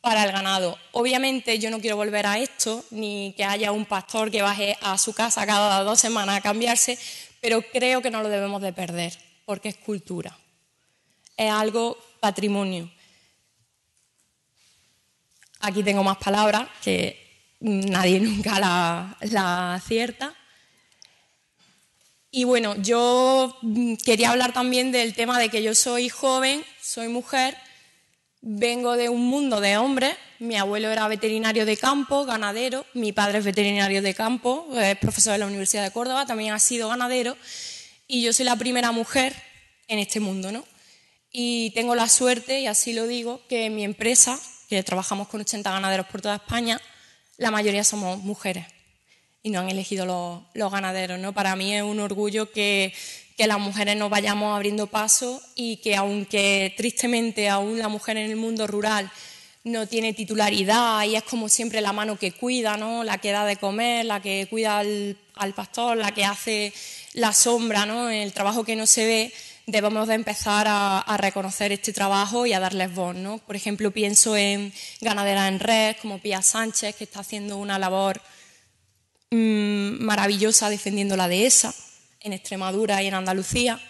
para el ganado. Obviamente yo no quiero volver a esto, ni que haya un pastor que baje a su casa cada dos semanas a cambiarse, pero creo que no lo debemos de perder, porque es cultura, es algo patrimonio. Aquí tengo más palabras que nadie nunca la, acierta. Y bueno, yo mm, quería hablar también del tema de que yo soy joven, soy mujer, vengo de un mundo de hombres. Mi abuelo era veterinario de campo, ganadero, mi padre es veterinario de campo, es profesor de la Universidad de Córdoba, también ha sido ganadero. Y yo soy la primera mujer en este mundo, ¿no? Y tengo la suerte, y así lo digo, que mi empresa, que trabajamos con 80 ganaderos por toda España, la mayoría somos mujeres y no han elegido los, ganaderos. ¿no? Para mí es un orgullo que, las mujeres nos vayamos abriendo paso y que aunque tristemente aún la mujer en el mundo rural no tiene titularidad y es como siempre la mano que cuida, ¿no? la que da de comer, la que cuida al, al pastor, la que hace la sombra, ¿no? el trabajo que no se ve, debemos de empezar a, reconocer este trabajo y a darles voz. Por ejemplo, pienso en ganadera en red, como Pía Sánchez, que está haciendo una labor mm, maravillosa defendiendo la dehesa en Extremadura y en Andalucía.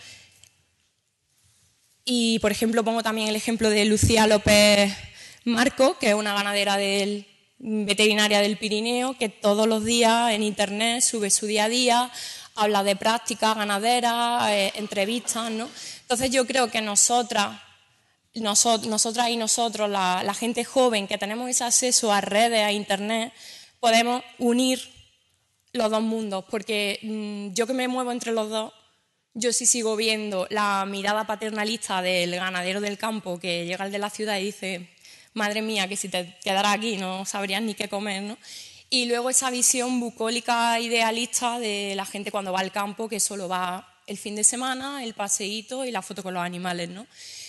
Y, por ejemplo, pongo también el ejemplo de Lucía López Marco, que es una ganadera del, veterinaria del Pirineo, que todos los días en Internet sube su día a día, habla de prácticas ganaderas, eh, entrevistas, ¿no? Entonces yo creo que nosotras, nosotras y nosotros, la, gente joven que tenemos ese acceso a redes, a internet, podemos unir los dos mundos, porque mm, yo que me muevo entre los dos, yo sí sigo viendo la mirada paternalista del ganadero del campo que llega al de la ciudad y dice, madre mía, que si te quedara aquí no sabrías ni qué comer, ¿no? Y luego esa visión bucólica idealista de la gente cuando va al campo, que solo va el fin de semana, el paseíto y la foto con los animales, ¿no?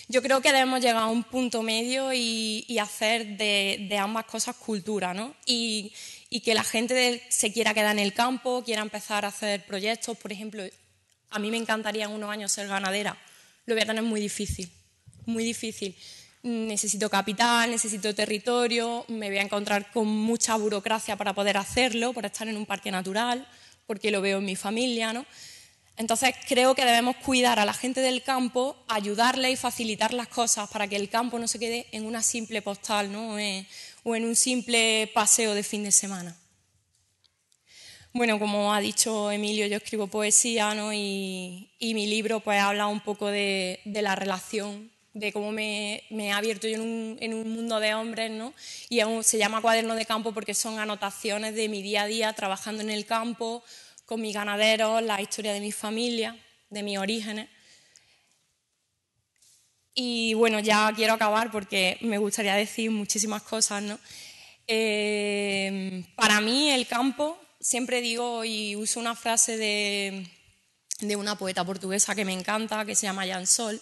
Yo creo que debemos llegar a un punto medio y, hacer de, ambas cosas cultura, ¿no? Y, y que la gente se quiera quedar en el campo, quiera empezar a hacer proyectos. Por ejemplo, a mí me encantaría en unos años ser ganadera. Lo voy a tener muy difícil, muy difícil necesito capital, necesito territorio, me voy a encontrar con mucha burocracia para poder hacerlo, por estar en un parque natural, porque lo veo en mi familia, Entonces creo que debemos cuidar a la gente del campo, ayudarle y facilitar las cosas para que el campo no se quede en una simple postal ¿no? o en un simple paseo de fin de semana. Bueno, como ha dicho Emilio, yo escribo poesía y, mi libro pues, habla un poco de la relación de cómo me, he abierto yo en un, mundo de hombres, ¿no? Y se llama cuaderno de campo porque son anotaciones de mi día a día trabajando en el campo, con mis ganaderos, la historia de mi familia, de mis orígenes. Y bueno, ya quiero acabar porque me gustaría decir muchísimas cosas, eh, para mí el campo, siempre digo y uso una frase de, de una poeta portuguesa que me encanta, que se llama Jan Sol,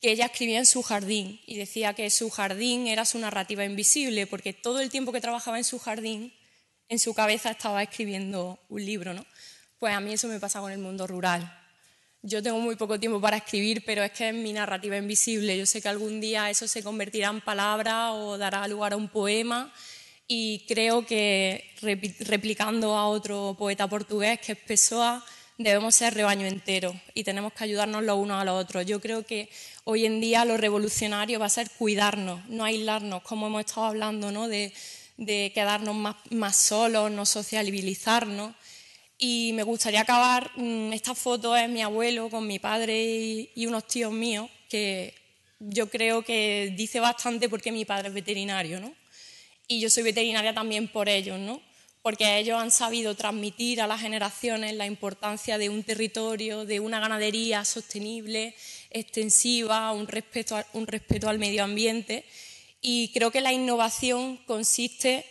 que ella escribía en su jardín y decía que su jardín era su narrativa invisible, porque todo el tiempo que trabajaba en su jardín, en su cabeza estaba escribiendo un libro, ¿no? Pues a mí eso me pasa con el mundo rural. Yo tengo muy poco tiempo para escribir, pero es que es mi narrativa invisible. Yo sé que algún día eso se convertirá en palabra o dará lugar a un poema y creo que replicando a otro poeta portugués que es Pessoa, debemos ser rebaño entero y tenemos que ayudarnos los unos a los otros. Yo creo que hoy en día lo revolucionario va a ser cuidarnos, no aislarnos, como hemos estado hablando, ¿no? de, quedarnos más, solos, no sociabilizarnos. Y me gustaría acabar, mm, esta foto es mi abuelo con mi padre y, y unos tíos míos, que yo creo que dice bastante porque mi padre es veterinario, ¿no? Y yo soy veterinaria también por ellos, ¿no? porque ellos han sabido transmitir a las generaciones la importancia de un territorio, de una ganadería sostenible, extensiva, un respeto, un respeto al medio ambiente. Y creo que la innovación consiste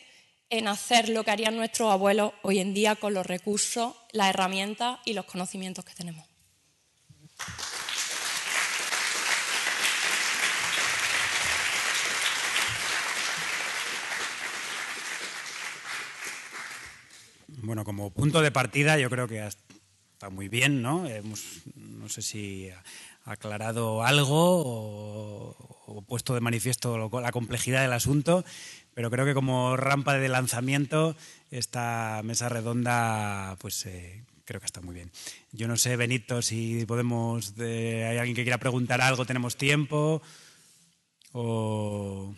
en hacer lo que harían nuestros abuelos hoy en día con los recursos, las herramientas y los conocimientos que tenemos. bueno, como punto de partida yo creo que está muy bien, ¿no? Hemos, no sé si ha aclarado algo o, puesto de manifiesto la complejidad del asunto, pero creo que como rampa de lanzamiento esta mesa redonda, pues eh, creo que está muy bien. Yo no sé, Benito, si podemos, hay alguien que quiera preguntar algo, tenemos tiempo, o,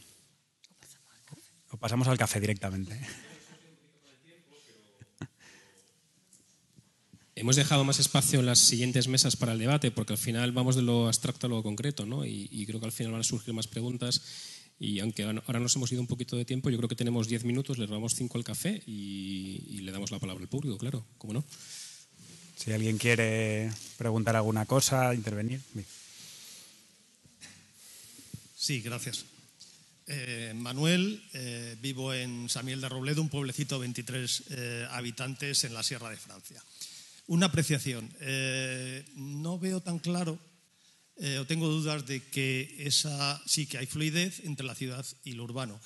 o pasamos al café directamente. Hemos dejado más espacio en las siguientes mesas para el debate, porque al final vamos de lo abstracto a lo concreto, ¿no? Y, creo que al final van a surgir más preguntas. Y aunque ahora nos hemos ido un poquito de tiempo, yo creo que tenemos diez minutos, le robamos cinco al café y, le damos la palabra al público, claro, ¿cómo no? Si alguien quiere preguntar alguna cosa, intervenir. Sí, gracias. Eh, Manuel, eh, vivo en Samiel de Robledo, un pueblecito de 23 eh, habitantes en la Sierra de Francia. Una apreciación. Eh, no veo tan claro eh, o tengo dudas de que esa sí que hay fluidez entre la ciudad y lo urbano.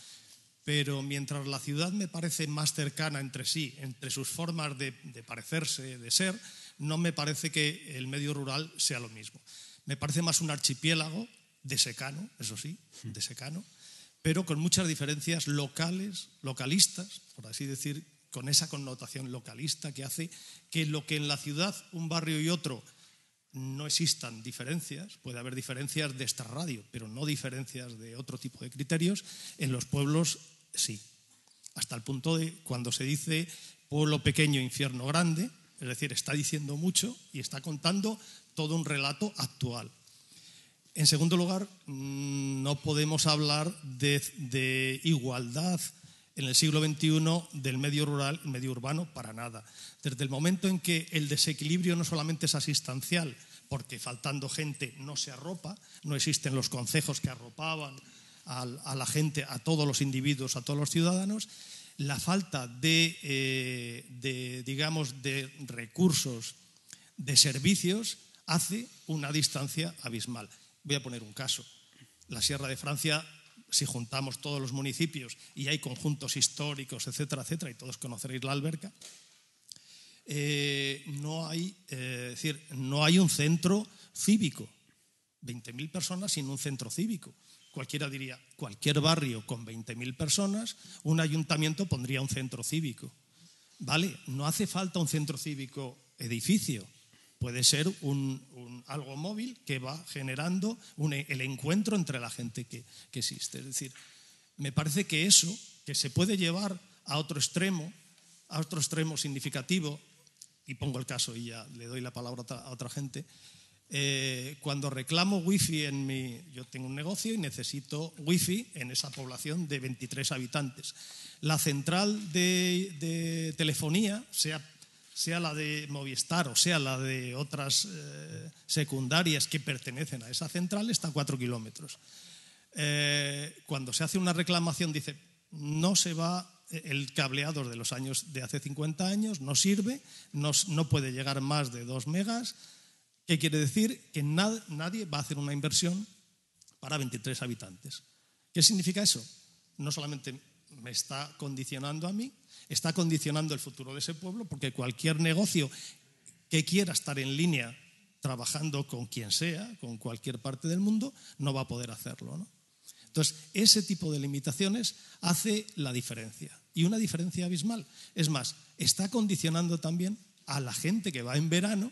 Pero mientras la ciudad me parece más cercana entre sí, entre sus formas de, de parecerse, de ser, no me parece que el medio rural sea lo mismo. Me parece más un archipiélago de secano, eso sí, de secano, pero con muchas diferencias locales, localistas, por así decir, con esa connotación localista que hace que lo que en la ciudad, un barrio y otro, no existan diferencias, puede haber diferencias de esta radio, pero no diferencias de otro tipo de criterios, en los pueblos sí. Hasta el punto de cuando se dice pueblo pequeño, infierno grande, es decir, está diciendo mucho y está contando todo un relato actual. En segundo lugar, mm, no podemos hablar de, igualdad en el siglo XXI del medio rural, medio urbano, para nada. Desde el momento en que el desequilibrio no solamente es asistencial, porque faltando gente no se arropa, no existen los concejos que arropaban a la gente, a todos los individuos, a todos los ciudadanos, la falta eh, digamos, de recursos, de servicios, hace una distancia abismal. Voy a poner un caso. La Sierra de Francia si juntamos todos los municipios y hay conjuntos históricos, etcétera, etcétera, y todos conoceréis la alberca, eh, no, hay, eh, decir, no hay un centro cívico. 20.000 personas sin un centro cívico. Cualquiera diría, cualquier barrio con 20.000 personas, un ayuntamiento pondría un centro cívico. Vale, no hace falta un centro cívico edificio puede ser un, algo móvil que va generando e, el encuentro entre la gente que, existe. Es decir, me parece que eso, que se puede llevar a otro extremo, a otro extremo significativo, y pongo el caso y ya le doy la palabra a otra gente, eh, cuando reclamo wifi en mi... Yo tengo un negocio y necesito wifi en esa población de 23 habitantes. La central de, de telefonía se sea la de Movistar o sea la de otras eh, secundarias que pertenecen a esa central, está a cuatro kilómetros. Eh, cuando se hace una reclamación dice, no se va eh, el cableado de los años de hace 50 años, no sirve, no, puede llegar más de dos megas, que quiere decir que nadie va a hacer una inversión para 23 habitantes. ¿Qué significa eso? No solamente me está condicionando a mí, está condicionando el futuro de ese pueblo porque cualquier negocio que quiera estar en línea trabajando con quien sea, con cualquier parte del mundo, no va a poder hacerlo. Entonces, ese tipo de limitaciones hace la diferencia. Y una diferencia abismal. Es más, está condicionando también a la gente que va en verano,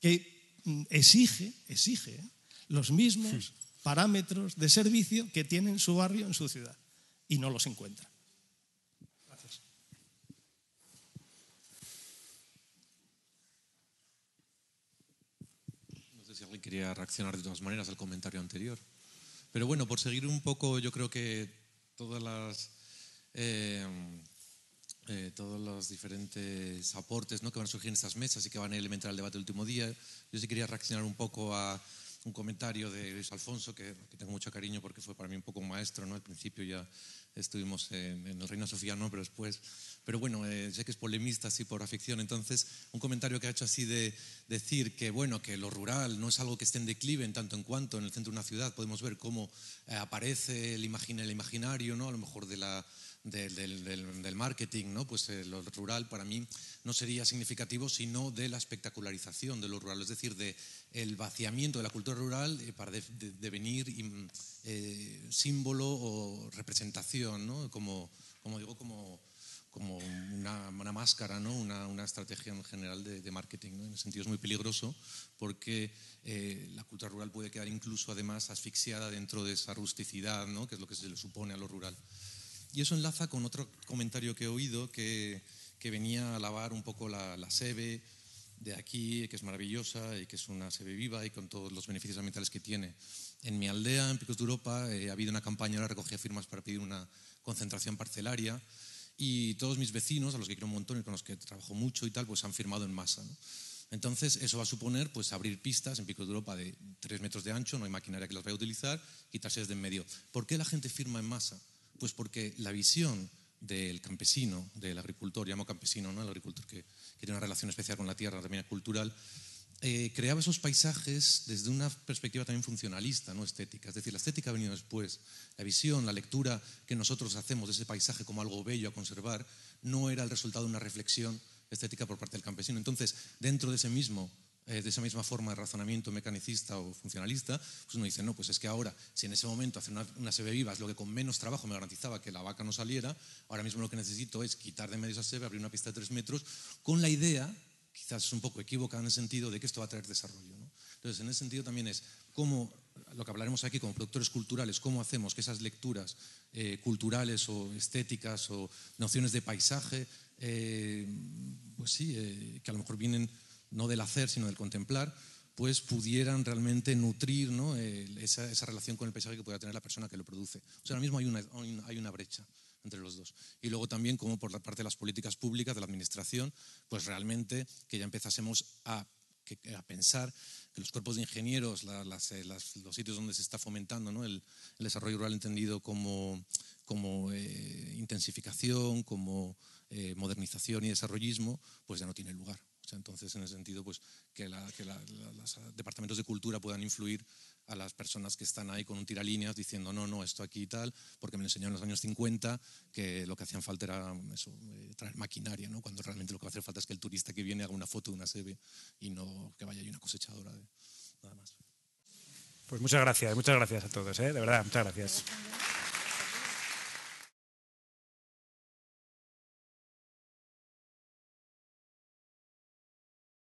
que mm, exige, exige ¿eh? los mismos parámetros de servicio que tiene en su barrio, en su ciudad, y no los encuentra. quería reaccionar de todas maneras al comentario anterior. Pero bueno, por seguir un poco, yo creo que todas las, eh, eh, todos los diferentes aportes ¿no? que van a surgir en estas mesas y que van a elementar el debate del último día, yo sí quería reaccionar un poco a un comentario de Luis Alfonso, que, tengo mucho cariño porque fue para mí un poco un maestro, ¿no? Al principio ya estuvimos en, el Reino no pero después... Pero bueno, ya eh, sé que es polemista así por afición, entonces un comentario que ha hecho así de decir que, bueno, que lo rural no es algo que esté en declive en tanto en cuanto en el centro de una ciudad podemos ver cómo eh, aparece el, el imaginario, ¿no? A lo mejor de la del, marketing, ¿no? pues eh, lo rural para mí no sería significativo sino de la espectacularización de lo rural, es decir, de el vaciamiento de la cultura rural eh, para devenir mm, eh, símbolo o representación, ¿no? como, como digo, como, como una, máscara, ¿no? una, estrategia en general de, marketing. En el sentido es muy peligroso porque la cultura rural puede quedar incluso además asfixiada dentro de esa rusticidad, ¿no? que es lo que se le supone a lo rural. Y eso enlaza con otro comentario que he oído que, venía a alabar un poco la, la SEBE de aquí, que es maravillosa y que es una SEBE viva y con todos los beneficios ambientales que tiene. En mi aldea, en Picos de Europa, eh, ha habido una campaña ahora recogía firmas para pedir una concentración parcelaria y todos mis vecinos, a los que quiero un montón y con los que trabajo mucho y tal, pues han firmado en masa. Entonces, eso va a suponer pues, abrir pistas en Picos de Europa de tres metros de ancho, no hay maquinaria que las vaya a utilizar, quitarse desde en medio. ¿Por qué la gente firma en masa? Pues porque la visión del campesino, del agricultor, llamo campesino, ¿no? El agricultor que, tiene una relación especial con la tierra, también cultural, eh, creaba esos paisajes desde una perspectiva también funcionalista, no estética. Es decir, la estética ha venido después. La visión, la lectura que nosotros hacemos de ese paisaje como algo bello a conservar, no era el resultado de una reflexión estética por parte del campesino. Entonces, dentro de ese mismo eh, de esa misma forma de razonamiento mecanicista o funcionalista, pues uno dice, no, pues es que ahora, si en ese momento hacer una, una sebe viva es lo que con menos trabajo me garantizaba que la vaca no saliera, ahora mismo lo que necesito es quitar de medio esa sebe, abrir una pista de tres metros, con la idea, quizás un poco equívoca en el sentido de que esto va a traer desarrollo. Entonces, en ese sentido también es cómo, lo que hablaremos aquí como productores culturales, cómo hacemos que esas lecturas eh, culturales o estéticas o nociones de paisaje, eh, pues sí, que a lo mejor vienen no del hacer, sino del contemplar, pues pudieran realmente nutrir esa, relación con el paisaje que pueda tener la persona que lo produce. O sea, ahora mismo hay una, hay una brecha entre los dos. Y luego también como por la parte de las políticas públicas, de la administración, pues realmente que ya empezásemos a, pensar que los cuerpos de ingenieros, eh, los sitios donde se está fomentando el, desarrollo rural entendido como, como eh, intensificación, como eh, modernización y desarrollismo, pues ya no tiene lugar entonces, en el sentido, pues que, los ah, departamentos de cultura puedan influir a las personas que están ahí con un tiralíneas diciendo, no, no, esto aquí y tal, porque me enseñaron en los años 50 que lo que hacían falta era eh, traer maquinaria, ¿no? cuando realmente lo que va a hacer falta es que el turista que viene haga una foto de una sebe y no que vaya ahí una cosechadora de nada más. Pues muchas gracias, muchas gracias a todos, ¿eh? de verdad, muchas gracias.